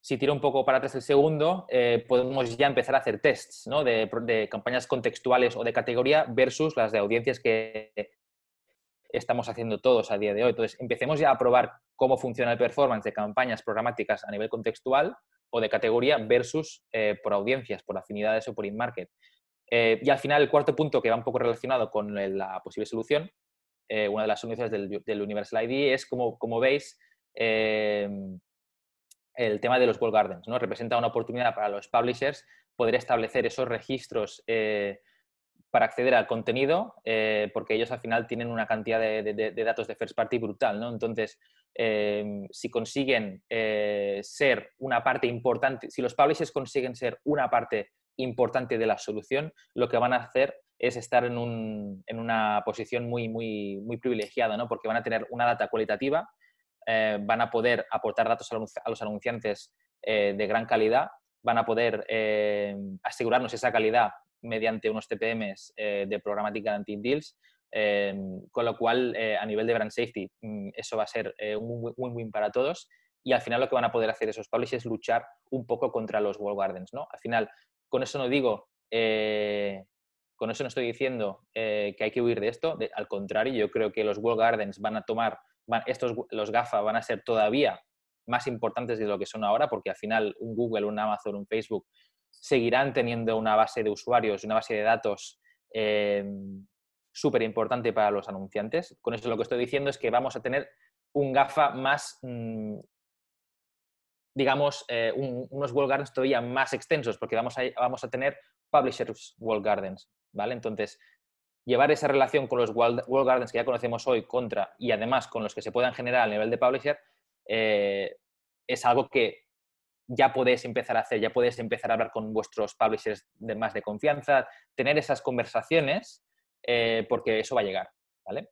si tira un poco para atrás el segundo, eh, podemos ya empezar a hacer tests ¿no? de, campañas contextuales o de categoría versus las de audiencias que estamos haciendo todos a día de hoy. Entonces, empecemos ya a probar cómo funciona el performance de campañas programáticas a nivel contextual o de categoría versus eh, por audiencias, por afinidades o por in-market. Eh, y al final, el cuarto punto que va un poco relacionado con la posible solución, una de las soluciones del, del Universal ID es, como, como veis, el tema de los wall gardens, ¿no? Representa una oportunidad para los publishers poder establecer esos registros eh, para acceder al contenido, eh, porque ellos al final tienen una cantidad de, datos de first party brutal, ¿no? Entonces, em, si consiguen eh, ser una parte importante, si los publishers consiguen ser una parte importante de la solución, lo que van a hacer es estar en, una posición muy, muy, muy privilegiada, ¿no? Porque van a tener una data cualitativa eh, van a poder aportar datos a los anunciantes eh, de gran calidad, van a poder eh, asegurarnos esa calidad mediante unos TPMs de Programmatic Guaranteed Deals, con lo cual a nivel de brand safety mm, eso va a ser un win-win para todos y al final lo que van a poder hacer esos publishers es luchar un poco contra los wall gardens. ¿no? Al final, con eso no digo con eso no estoy diciendo que hay que huir de esto, al contrario, yo creo que los wall gardens van a tomar estos, los GAFA van a ser todavía más importantes de lo que son ahora, porque al final un Google, un Amazon, un Facebook seguirán teniendo una base de usuarios, una base de datos em, súper importante para los anunciantes. Con eso lo que estoy diciendo es que vamos a tener un GAFA más, mm, digamos, eh, unos World gardens todavía más extensos, porque vamos a, tener publishers World gardens, ¿vale? Entonces, llevar esa relación con los World gardens que ya conocemos hoy contra y además con los que se puedan generar a nivel de publisher eh, es algo que ya podéis empezar a hacer, ya podéis empezar a hablar con vuestros publishers de más de confianza, tener esas conversaciones eh, porque eso va a llegar, ¿vale?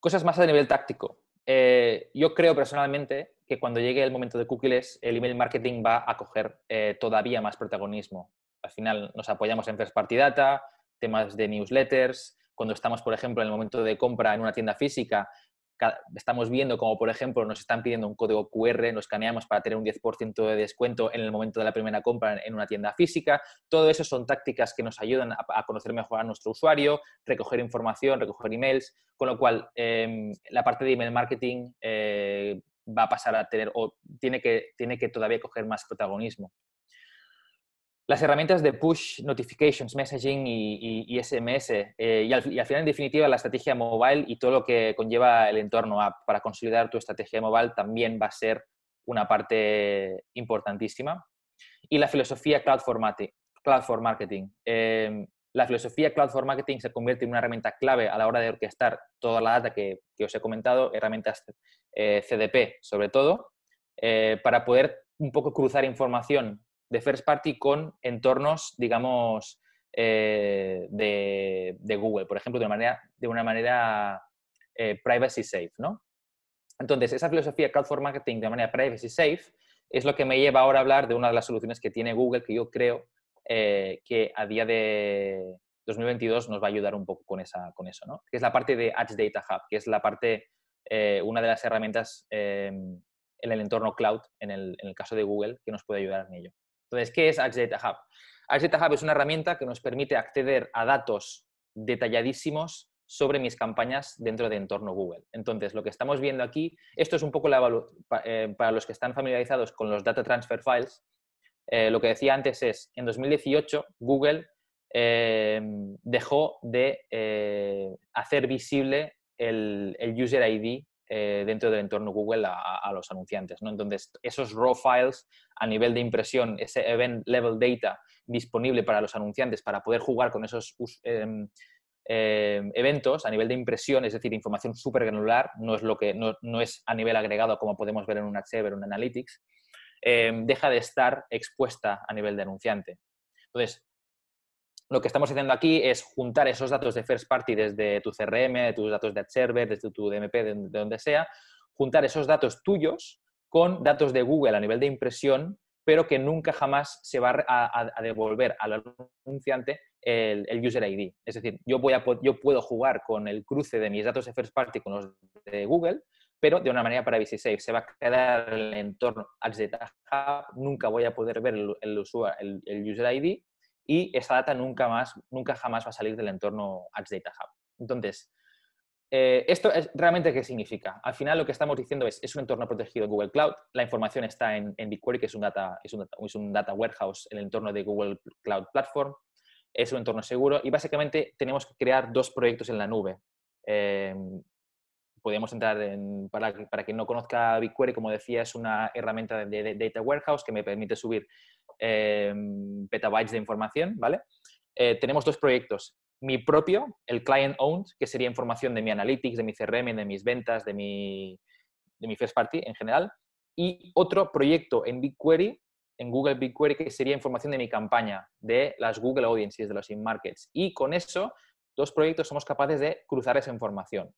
Cosas más a nivel táctico. Eh, yo creo personalmente que cuando llegue el momento de cookies, el email marketing va a coger todavía más protagonismo. Al final nos apoyamos en First Party Data, temas de newsletters. Cuando estamos, por ejemplo, en el momento de compra en una tienda física, estamos viendo como, por ejemplo, nos están pidiendo un código QR, nos escaneamos para tener un 10% de descuento en el momento de la primera compra en una tienda física. Todo eso son tácticas que nos ayudan a conocer mejor a nuestro usuario, recoger información, recoger emails, con lo cual em, la parte de email marketing eh, va a pasar a tener o tiene que, tiene que todavía coger más protagonismo las herramientas de push, notifications, messaging y, SMS, eh, y, al, final, en definitiva, la estrategia mobile y todo lo que conlleva el entorno app para consolidar tu estrategia mobile también va a ser una parte importantísima. Y la filosofía Cloud for, cloud Marketing. Em, la filosofía Cloud for Marketing se convierte en una herramienta clave a la hora de orquestar toda la data que, os he comentado, herramientas eh, CDP sobre todo, eh, para poder un poco cruzar información de first party con entornos, digamos, eh, de, Google, por ejemplo, de una manera, de una manera eh, privacy safe, ¿no? Entonces, esa filosofía cloud for marketing de manera privacy safe es lo que me lleva ahora a hablar de una de las soluciones que tiene Google que yo creo eh, que a día de 2022 nos va a ayudar un poco con, esa, con eso, ¿no? Que es la parte de Ads Data Hub, que es la parte, una de las herramientas en el entorno cloud, en el caso de Google, que nos puede ayudar en ello. Entonces, ¿qué es Axe Data Hub? Axe Data Hub es una herramienta que nos permite acceder a datos detalladísimos sobre mis campañas dentro de entorno Google. Entonces, lo que estamos viendo aquí, esto es un poco la eh, para los que están familiarizados con los Data Transfer Files, eh, lo que decía antes es, en 2018 Google eh, dejó de hacer visible el User ID eh, dentro del entorno Google a, los anunciantes. Entonces, esos raw files a nivel de impresión, ese event level data disponible para los anunciantes para poder jugar con esos em, em, eventos a nivel de impresión, es decir, información súper granular, no es, lo que, no, es a nivel agregado como podemos ver en un Axiver o un Analytics, em, deja de estar expuesta a nivel de anunciante. Entonces, lo que estamos haciendo aquí es juntar esos datos de first party desde tu CRM, de tus datos de ad server, desde tu DMP, de, donde sea, juntar esos datos tuyos con datos de Google a nivel de impresión, pero que nunca jamás se va a, devolver al anunciante el, user ID. Es decir, yo, puedo jugar con el cruce de mis datos de first party con los de Google, pero de una manera para visi-safe. Se va a quedar el entorno Ads Data Hub, nunca voy a poder ver el, el user ID y esa data nunca más, nunca jamás va a salir del entorno Ads Data Hub. Entonces, eh, ¿esto es, realmente qué significa? Al final lo que estamos diciendo es, es un entorno protegido de Google Cloud, la información está en, BigQuery, que es un, data, warehouse en el entorno de Google Cloud Platform, es un entorno seguro y básicamente tenemos que crear dos proyectos en la nube. Em, podemos entrar en, para, quien no conozca BigQuery, como decía, es una herramienta de, Data Warehouse que me permite subir em, petabytes de información, ¿vale? Eh, tenemos dos proyectos. Mi propio, el client owned, que sería información de mi analytics, de mi CRM, de mis ventas, de mi, de mi first party en general. Y otro proyecto en BigQuery, en Google BigQuery, que sería información de mi campaña, de las Google Audiences, de los in-markets. Y con eso, dos proyectos somos capaces de cruzar esa información.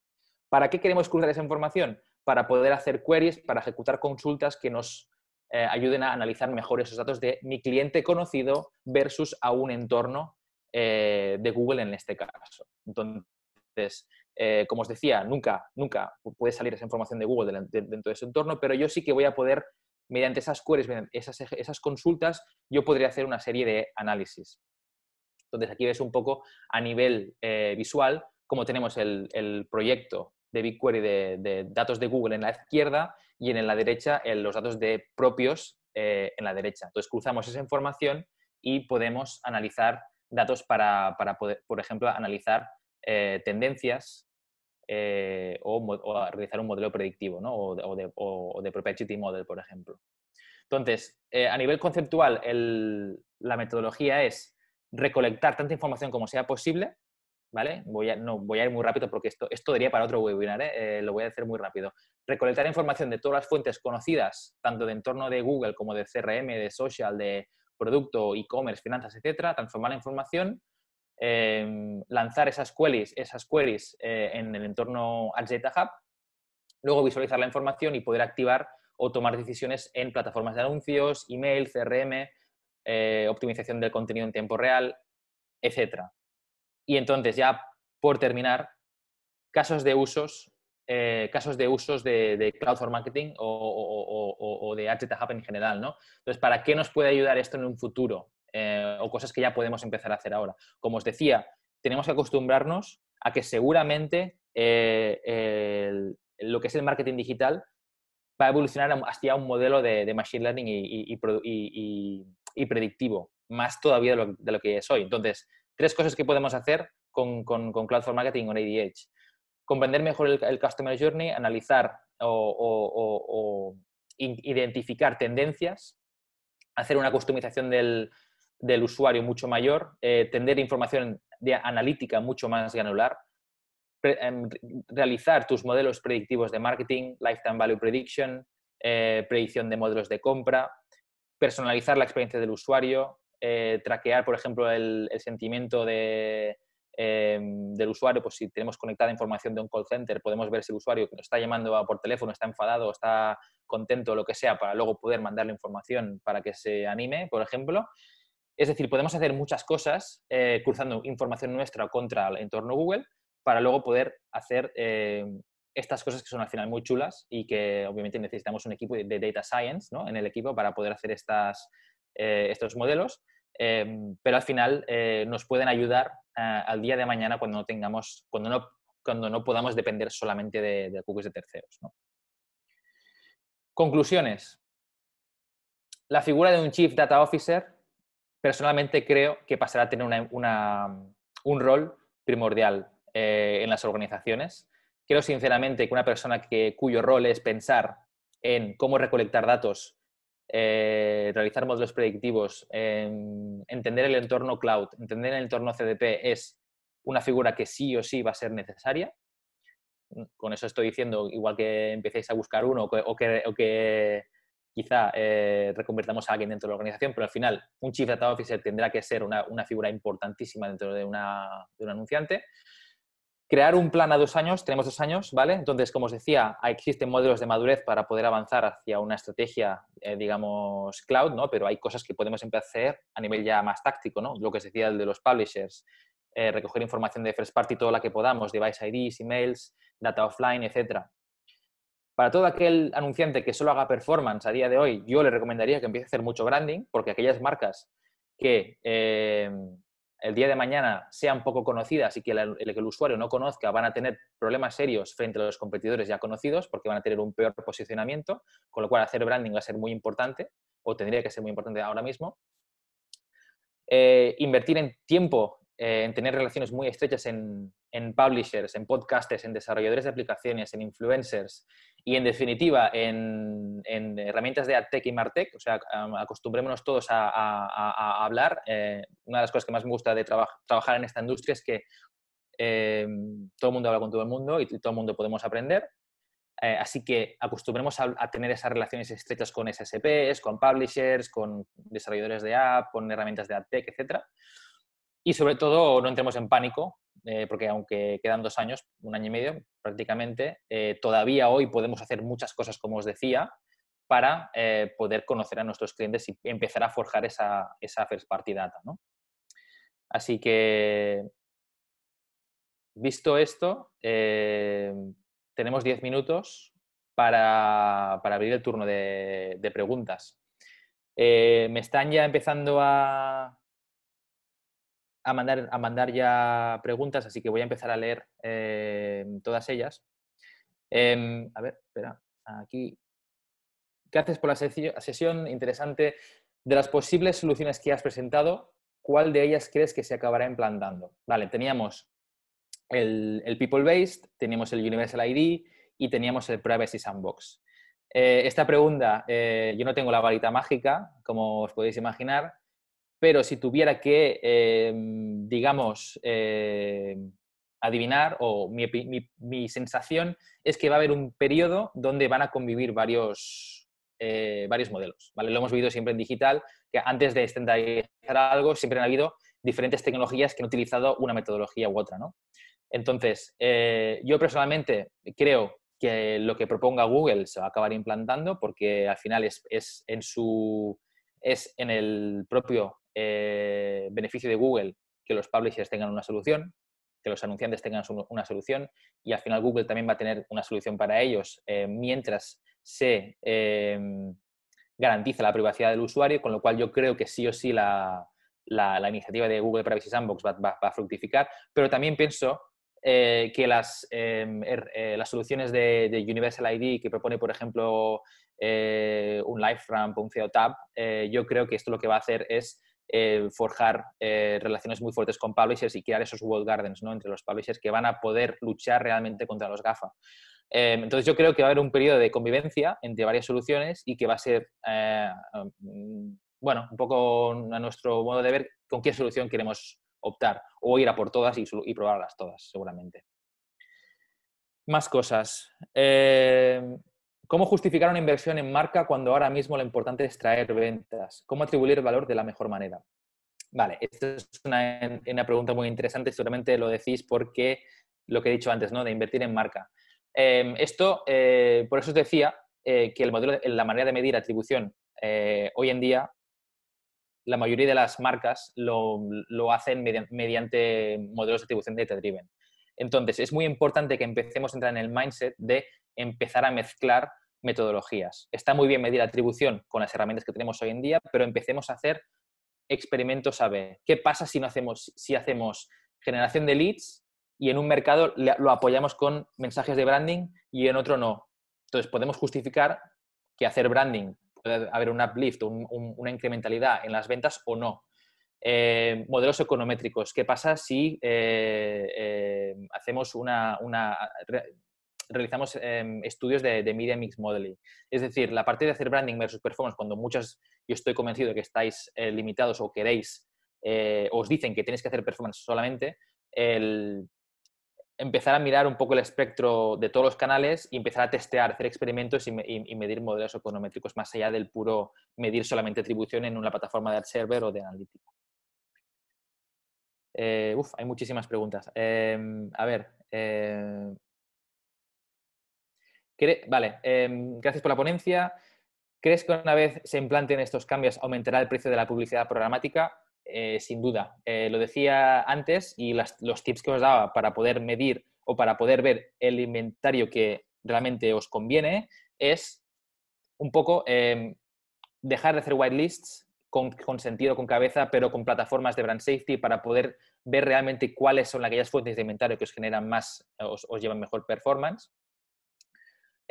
¿Para qué queremos cruzar esa información? Para poder hacer queries, para ejecutar consultas que nos eh, ayuden a analizar mejor esos datos de mi cliente conocido versus a un entorno eh, de Google en este caso. Entonces, eh, como os decía, nunca, nunca puede salir esa información de Google dentro de ese entorno, pero yo sí que voy a poder, mediante esas queries, mediante esas, consultas, yo podría hacer una serie de análisis. Entonces, aquí ves un poco a nivel visual cómo tenemos el proyecto de BigQuery de, datos de Google en la izquierda y en la derecha eh, los datos de propios eh, en la derecha. Entonces cruzamos esa información y podemos analizar datos para, poder, por ejemplo, analizar eh, tendencias o, realizar un modelo predictivo o, de, o, Model, por ejemplo. Entonces, a nivel conceptual, la metodología es recolectar tanta información como sea posible ¿vale? Voy a, no, voy a ir muy rápido porque esto, esto para otro webinar, ¿eh? Eh, lo voy a hacer muy rápido. Recolectar información de todas las fuentes conocidas, tanto de entorno de Google como de CRM, de social, de producto, e-commerce, finanzas, etcétera, transformar la información, em, lanzar esas queries, esas queries eh, en el entorno Data Hub, luego visualizar la información y poder activar o tomar decisiones en plataformas de anuncios, email, CRM, optimización del contenido en tiempo real, etcétera. Y entonces, ya por terminar, casos de usos, eh, casos de usos de, Cloud for Marketing o, de HT Hub en general, ¿no? Entonces, ¿para qué nos puede ayudar esto en un futuro? Eh, o cosas que ya podemos empezar a hacer ahora. Como os decía, tenemos que acostumbrarnos a que seguramente eh, lo que es el marketing digital va a evolucionar hacia un modelo de, machine learning y, predictivo, más todavía de lo, que es hoy. Entonces, tres cosas que podemos hacer con, Cloud for Marketing on ADH. Comprender mejor el, Customer Journey, analizar o, identificar tendencias, hacer una customización del, usuario mucho mayor, eh, tender información de analítica mucho más granular, em, realizar tus modelos predictivos de marketing, lifetime value prediction, eh, predicción de modelos de compra, personalizar la experiencia del usuario, eh, traquear, por ejemplo, el, sentimiento em, del usuario, pues si tenemos conectada información de un call center, podemos ver si el usuario que nos está llamando por teléfono está enfadado, o está contento, o lo que sea, para luego poder mandarle información para que se anime, por ejemplo. Es decir, podemos hacer muchas cosas eh, cruzando información nuestra contra el entorno Google para luego poder hacer eh, estas cosas que son al final muy chulas y que obviamente necesitamos un equipo de data science en el equipo para poder hacer estas, estos modelos. Em, pero al final eh, nos pueden ayudar eh, al día de mañana cuando no tengamos, cuando no, cuando no podamos depender solamente de, de cookies de terceros. Conclusiones. La figura de un Chief Data Officer, personalmente creo que pasará a tener un rol primordial eh, en las organizaciones. Creo sinceramente que una persona cuyo rol es pensar en cómo recolectar datos eh, realizar modelos predictivos, em, entender el entorno cloud, entender el entorno CDP es una figura que sí o sí va a ser necesaria. Con eso estoy diciendo, igual que empecéis a buscar uno o que, quizá eh, reconvertamos a alguien dentro de la organización, pero al final un Chief Data Officer tendrá que ser una, figura importantísima dentro de una, de un anunciante crear un plan a dos años, tenemos dos años, ¿vale? Entonces, como os decía, existen modelos de madurez para poder avanzar hacia una estrategia, eh, digamos, cloud, ¿no? Pero hay cosas que podemos empezar a hacer a nivel ya más táctico, ¿no? Lo que os decía el de los publishers, eh, recoger información de first party toda la que podamos, device IDs, emails, data offline, etc. Para todo aquel anunciante que solo haga performance a día de hoy, yo le recomendaría que empiece a hacer mucho branding, porque aquellas marcas que eh, el día de mañana sean poco conocidas y que el, usuario no conozca, van a tener problemas serios frente a los competidores ya conocidos porque van a tener un peor posicionamiento, con lo cual hacer branding va a ser muy importante o tendría que ser muy importante ahora mismo. Eh, invertir en tiempo, eh, en tener relaciones muy estrechas en, en publishers, en podcasters, en desarrolladores de aplicaciones, en influencers, y en definitiva, en, herramientas de AdTech y MarTech, o sea, acostumbrémonos todos a, hablar. Eh, una de las cosas que más me gusta de trabajar en esta industria es que eh, todo el mundo habla con todo el mundo y todo el mundo podemos aprender. Eh, así que acostumbremos a, a, tener esas relaciones estrechas con SSPs, con publishers, con desarrolladores de app, con herramientas de AdTech, etc. Y sobre todo, no entremos en pánico eh, porque aunque quedan dos años, un año y medio prácticamente, eh, todavía hoy podemos hacer muchas cosas, como os decía, para eh, poder conocer a nuestros clientes y empezar a forjar esa, first party data. Así que, visto esto, tenemos 10 minutos para, abrir el turno de preguntas. me están ya empezando a, a mandar, ya preguntas, así que voy a empezar a leer em, todas ellas. Em, a ver, espera, aquí. Gracias por la sesión interesante. De las posibles soluciones que has presentado, ¿cuál de ellas crees que se acabará implantando? Vale, teníamos el, People-Based, teníamos el Universal ID y teníamos el Privacy Sandbox. Eh, esta pregunta, eh, yo no tengo la varita mágica, como os podéis imaginar, pero si tuviera que, em, digamos, em, adivinar, o mi, sensación es que va a haber un periodo donde van a convivir varios, eh, varios modelos. ¿vale? Lo hemos vivido siempre en digital, que antes de estandarizar algo siempre han habido diferentes tecnologías que han utilizado una metodología u otra. ¿no? Entonces, eh, yo personalmente creo que lo que proponga Google se va a acabar implantando porque al final es en su es en el propio eh, beneficio de Google que los publishers tengan una solución, que los anunciantes tengan una solución y al final Google también va a tener una solución para ellos eh, mientras se em, garantiza la privacidad del usuario, con lo cual yo creo que sí o sí la, la, iniciativa de Google Privacy Sandbox va, a fructificar, pero también pienso eh, que em, er, las, soluciones de, Universal ID que propone, por ejemplo, un LifeRamp, un tab yo creo que esto lo que va a hacer es eh, forjar eh, relaciones muy fuertes con publishers y crear esos world gardens ¿no? entre los publishers que van a poder luchar realmente contra los GAFA. Eh, entonces yo creo que va a haber un periodo de convivencia entre varias soluciones y que va a ser, bueno, un poco a nuestro modo de ver con qué solución queremos optar o ir a por todas y, y probarlas todas, seguramente. Más cosas. ¿Cómo justificar una inversión en marca cuando ahora mismo lo importante es traer ventas? ¿Cómo atribuir valor de la mejor manera? Vale, esta es una, pregunta muy interesante, seguramente lo decís porque lo que he dicho antes, ¿no? De invertir en marca. Em, esto, eh, por eso os decía eh, que el modelo, la manera de medir atribución eh, hoy en día, la mayoría de las marcas lo, hacen mediante, mediante modelos de atribución data driven. Entonces, es muy importante que empecemos a entrar en el mindset de empezar a mezclar metodologías. Está muy bien medir la atribución con las herramientas que tenemos hoy en día, pero empecemos a hacer experimentos a ver qué pasa si no hacemos, si hacemos generación de leads y en un mercado lo apoyamos con mensajes de branding y en otro no. Entonces podemos justificar que hacer branding puede haber un uplift, una incrementalidad en las ventas o no. Eh, modelos econométricos. ¿Qué pasa si eh, eh, hacemos una, realizamos em, estudios de, Media Mix Modeling. Es decir, la parte de hacer branding versus performance, cuando muchas, yo estoy convencido de que estáis eh, limitados o queréis, eh, os dicen que tenéis que hacer performance solamente, empezar a mirar un poco el espectro de todos los canales y empezar a testear, hacer experimentos y, medir modelos econométricos más allá del puro medir solamente atribución en una plataforma de ad server o de analítica. Eh, uf, hay muchísimas preguntas. Em, a ver, Vale, em, gracias por la ponencia. ¿Crees que una vez se implanten estos cambios aumentará el precio de la publicidad programática? Eh, sin duda. Eh, lo decía antes y los tips que os daba para poder medir o para poder ver el inventario que realmente os conviene es un poco em, dejar de hacer whitelists con, con sentido, con cabeza, pero con plataformas de brand safety para poder ver realmente cuáles son aquellas fuentes de inventario que os generan más, os llevan mejor performance.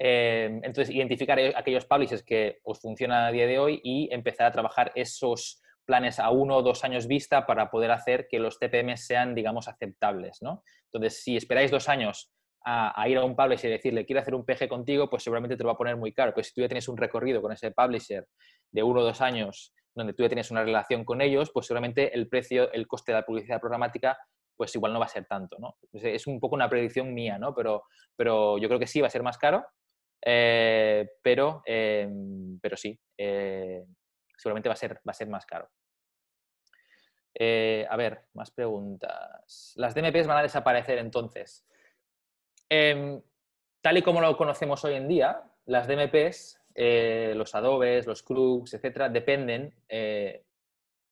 Em, entonces, identificar e-, aquellos publishers que os funcionan a día de hoy y empezar a trabajar esos planes a uno o dos años vista para poder hacer que los TPM sean, digamos, aceptables. Entonces, si esperáis dos años a, ir a un publisher y decirle, quiero hacer un PG contigo, pues seguramente te lo va a poner muy caro. Pero si tú ya tienes un recorrido con ese publisher de uno o dos años, donde tú ya tienes una relación con ellos, pues seguramente el precio, el coste de la publicidad programática, pues igual no va a ser tanto, es un poco una predicción mía, ¿no? Pero, pero yo creo que sí va a ser más caro, eh, pero, em, pero sí, eh, seguramente va a, ser, más caro. Eh, a ver, más preguntas. ¿Las DMPs van a desaparecer entonces? Em, tal y como lo conocemos hoy en día, las DMPs, los adobes, los clubs, etcétera, dependen,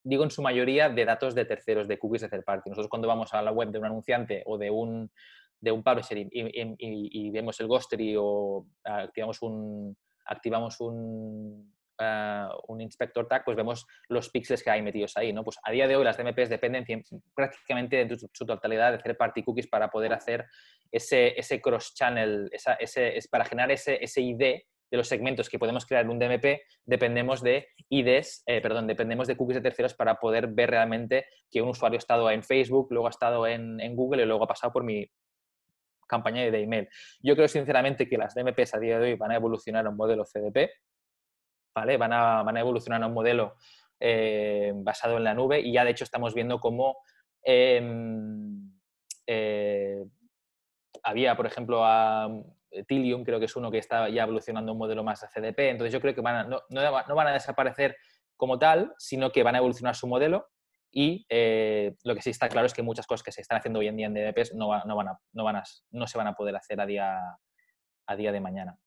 digo en su mayoría, de datos de terceros, de cookies de third party. Nosotros cuando vamos a la web de un anunciante o de un de un publisher y, vemos el ghostery o activamos un, activamos un, ah, un inspector tag, pues vemos los píxeles que hay metidos ahí. ¿no? Pues a día de hoy las DMPs dependen prácticamente de su, totalidad de hacer party cookies para poder hacer ese, ese cross-channel, ese, es para generar ese, ese ID de los segmentos que podemos crear en un DMP dependemos de IDs, eh, perdón, dependemos de cookies de terceros para poder ver realmente que un usuario ha estado en Facebook, luego ha estado en, en Google y luego ha pasado por mi, campaña de email. Yo creo sinceramente que las DMPs a día de hoy van a evolucionar a un modelo CDP, ¿vale? Van a, evolucionar a un modelo eh, basado en la nube y ya de hecho estamos viendo cómo em, eh, había, por ejemplo, a Tilium, creo que es uno que está ya evolucionando un modelo más a CDP, entonces yo creo que no van a desaparecer como tal, sino que van a evolucionar su modelo y eh, lo que sí está claro es que muchas cosas que se están haciendo hoy en día en DDPs no, van a, no se van a poder hacer a día, a día de mañana.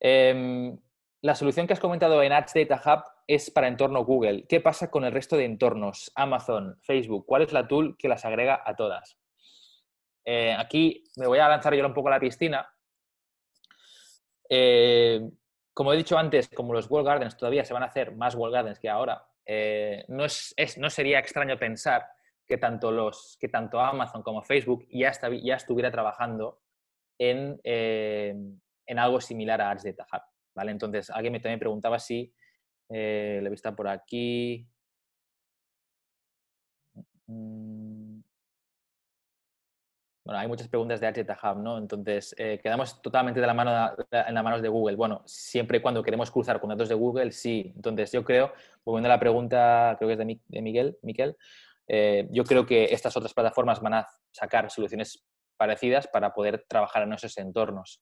Em, la solución que has comentado en Ads Data Hub es para entorno Google. ¿Qué pasa con el resto de entornos? Amazon, Facebook. ¿Cuál es la tool que las agrega a todas? Eh, aquí me voy a lanzar yo un poco a la piscina. Eh, como he dicho antes, como los World Gardens todavía se van a hacer más World Gardens que ahora, eh, no, sería extraño pensar que tanto, los, que tanto Amazon como Facebook ya, está, ya estuviera trabajando eh, en, algo similar a Ads de Hub. ¿vale? Entonces, alguien me, también preguntaba si, eh, lo he visto por aquí, mm, mm, bueno, hay muchas preguntas de Archeta Hub, ¿no? Entonces, eh, quedamos totalmente de la mano eh, en las manos de Google. Bueno, siempre y cuando queremos cruzar con datos de Google, sí. Entonces, yo creo, volviendo a la pregunta, creo que es de, Miguel, eh, yo creo que estas otras plataformas van a sacar soluciones parecidas para poder trabajar en esos entornos.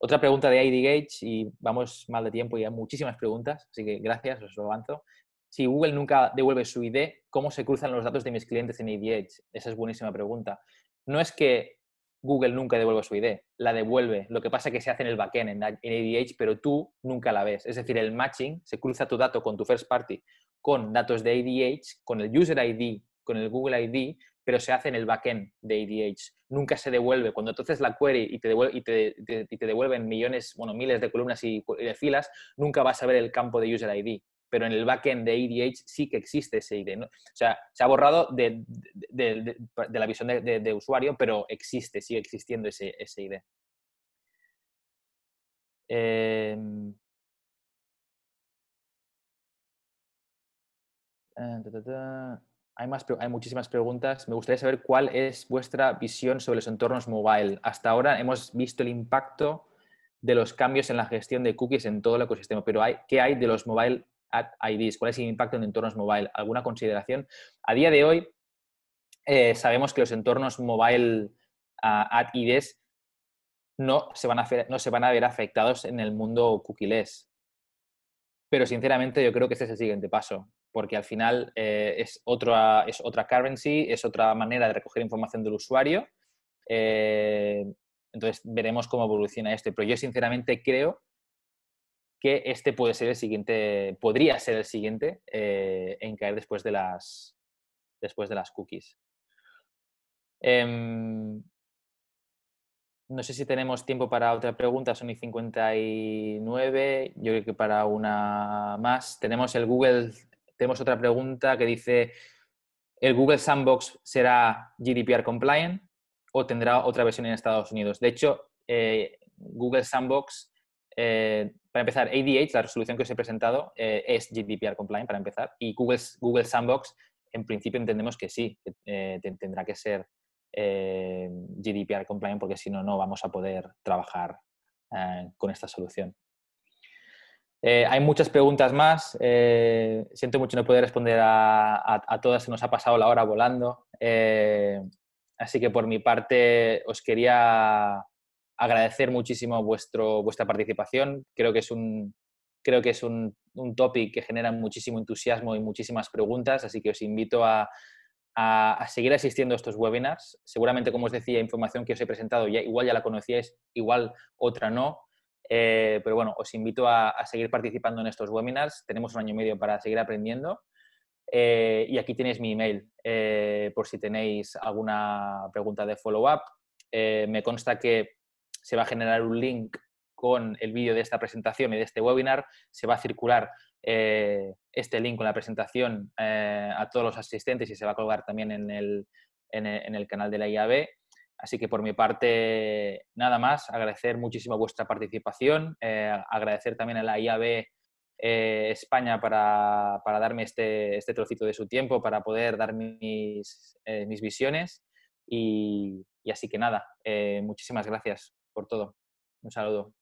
Otra pregunta de ID y vamos mal de tiempo y hay muchísimas preguntas, así que gracias, os lo avanzo. Si Google nunca devuelve su ID, ¿cómo se cruzan los datos de mis clientes en IDH? Esa es buenísima pregunta no es que Google nunca devuelva su ID, la devuelve. Lo que pasa es que se hace en el backend, en ADH, pero tú nunca la ves. Es decir, el matching se cruza tu dato con tu first party, con datos de ADH, con el user ID, con el Google ID, pero se hace en el backend de ADH. Nunca se devuelve. Cuando entonces la query y te, devuelve, y te, devuelven millones, bueno, miles de columnas y de filas, nunca vas a ver el campo de user ID pero en el backend de ADH sí que existe ese ID. O sea, se ha borrado de, la visión de, usuario, pero existe, sigue existiendo ese, ese ID. Em, ah, hay, más, hay muchísimas preguntas. Me gustaría saber cuál es vuestra visión sobre los entornos mobile. Hasta ahora hemos visto el impacto de los cambios en la gestión de cookies en todo el ecosistema, pero ¿qué hay de los mobile ¿Cuál es el impacto en entornos mobile? ¿Alguna consideración? A día de hoy, eh, sabemos que los entornos mobile ah, Ad IDs no se, van a, no se van a ver afectados en el mundo cookie-less. Pero sinceramente yo creo que este es el siguiente paso, porque al final eh, es, otra, es otra currency, es otra manera de recoger información del usuario. Eh, entonces veremos cómo evoluciona esto. Pero yo sinceramente creo que este puede ser el siguiente, podría ser el siguiente eh, en caer después de las, después de las cookies. Em, no sé si tenemos tiempo para otra pregunta, son y 59, yo creo que para una más. Tenemos el Google, tenemos otra pregunta que dice, ¿el Google Sandbox será GDPR compliant o tendrá otra versión en Estados Unidos? De hecho, eh, Google Sandbox eh, para empezar, ADH, la resolución que os he presentado, eh, es GDPR compliant, para empezar, y Google, Google Sandbox, en principio entendemos que sí, eh, tendrá que ser GDPR compliant, porque si no, no vamos a poder trabajar con esta solución. hay muchas preguntas más. siento mucho no poder responder a, todas, se nos ha pasado la hora volando. así que por mi parte os quería agradecer muchísimo vuestro, vuestra participación. Creo que es un, creo que es un, un topic que genera muchísimo entusiasmo y muchísimas preguntas, así que os invito a, a, seguir asistiendo a estos webinars. Seguramente, como os decía, información que os he presentado, ya, igual ya la conocíais, igual otra no. Eh, pero bueno, os invito a, a, seguir participando en estos webinars. Tenemos un año y medio para seguir aprendiendo. Eh, y aquí tenéis mi email eh, por si tenéis alguna pregunta de follow-up. me consta que se va a generar un link con el vídeo de esta presentación y de este webinar, se va a circular eh, este link con la presentación eh, a todos los asistentes y se va a colgar también en el, e, canal de la IAB. Así que por mi parte, nada más, agradecer muchísimo vuestra participación, eh, agradecer también a la IAB España para, darme este, este, trocito de su tiempo, para poder dar mis, mis visiones. Y, así que nada, muchísimas gracias por todo. Un saludo.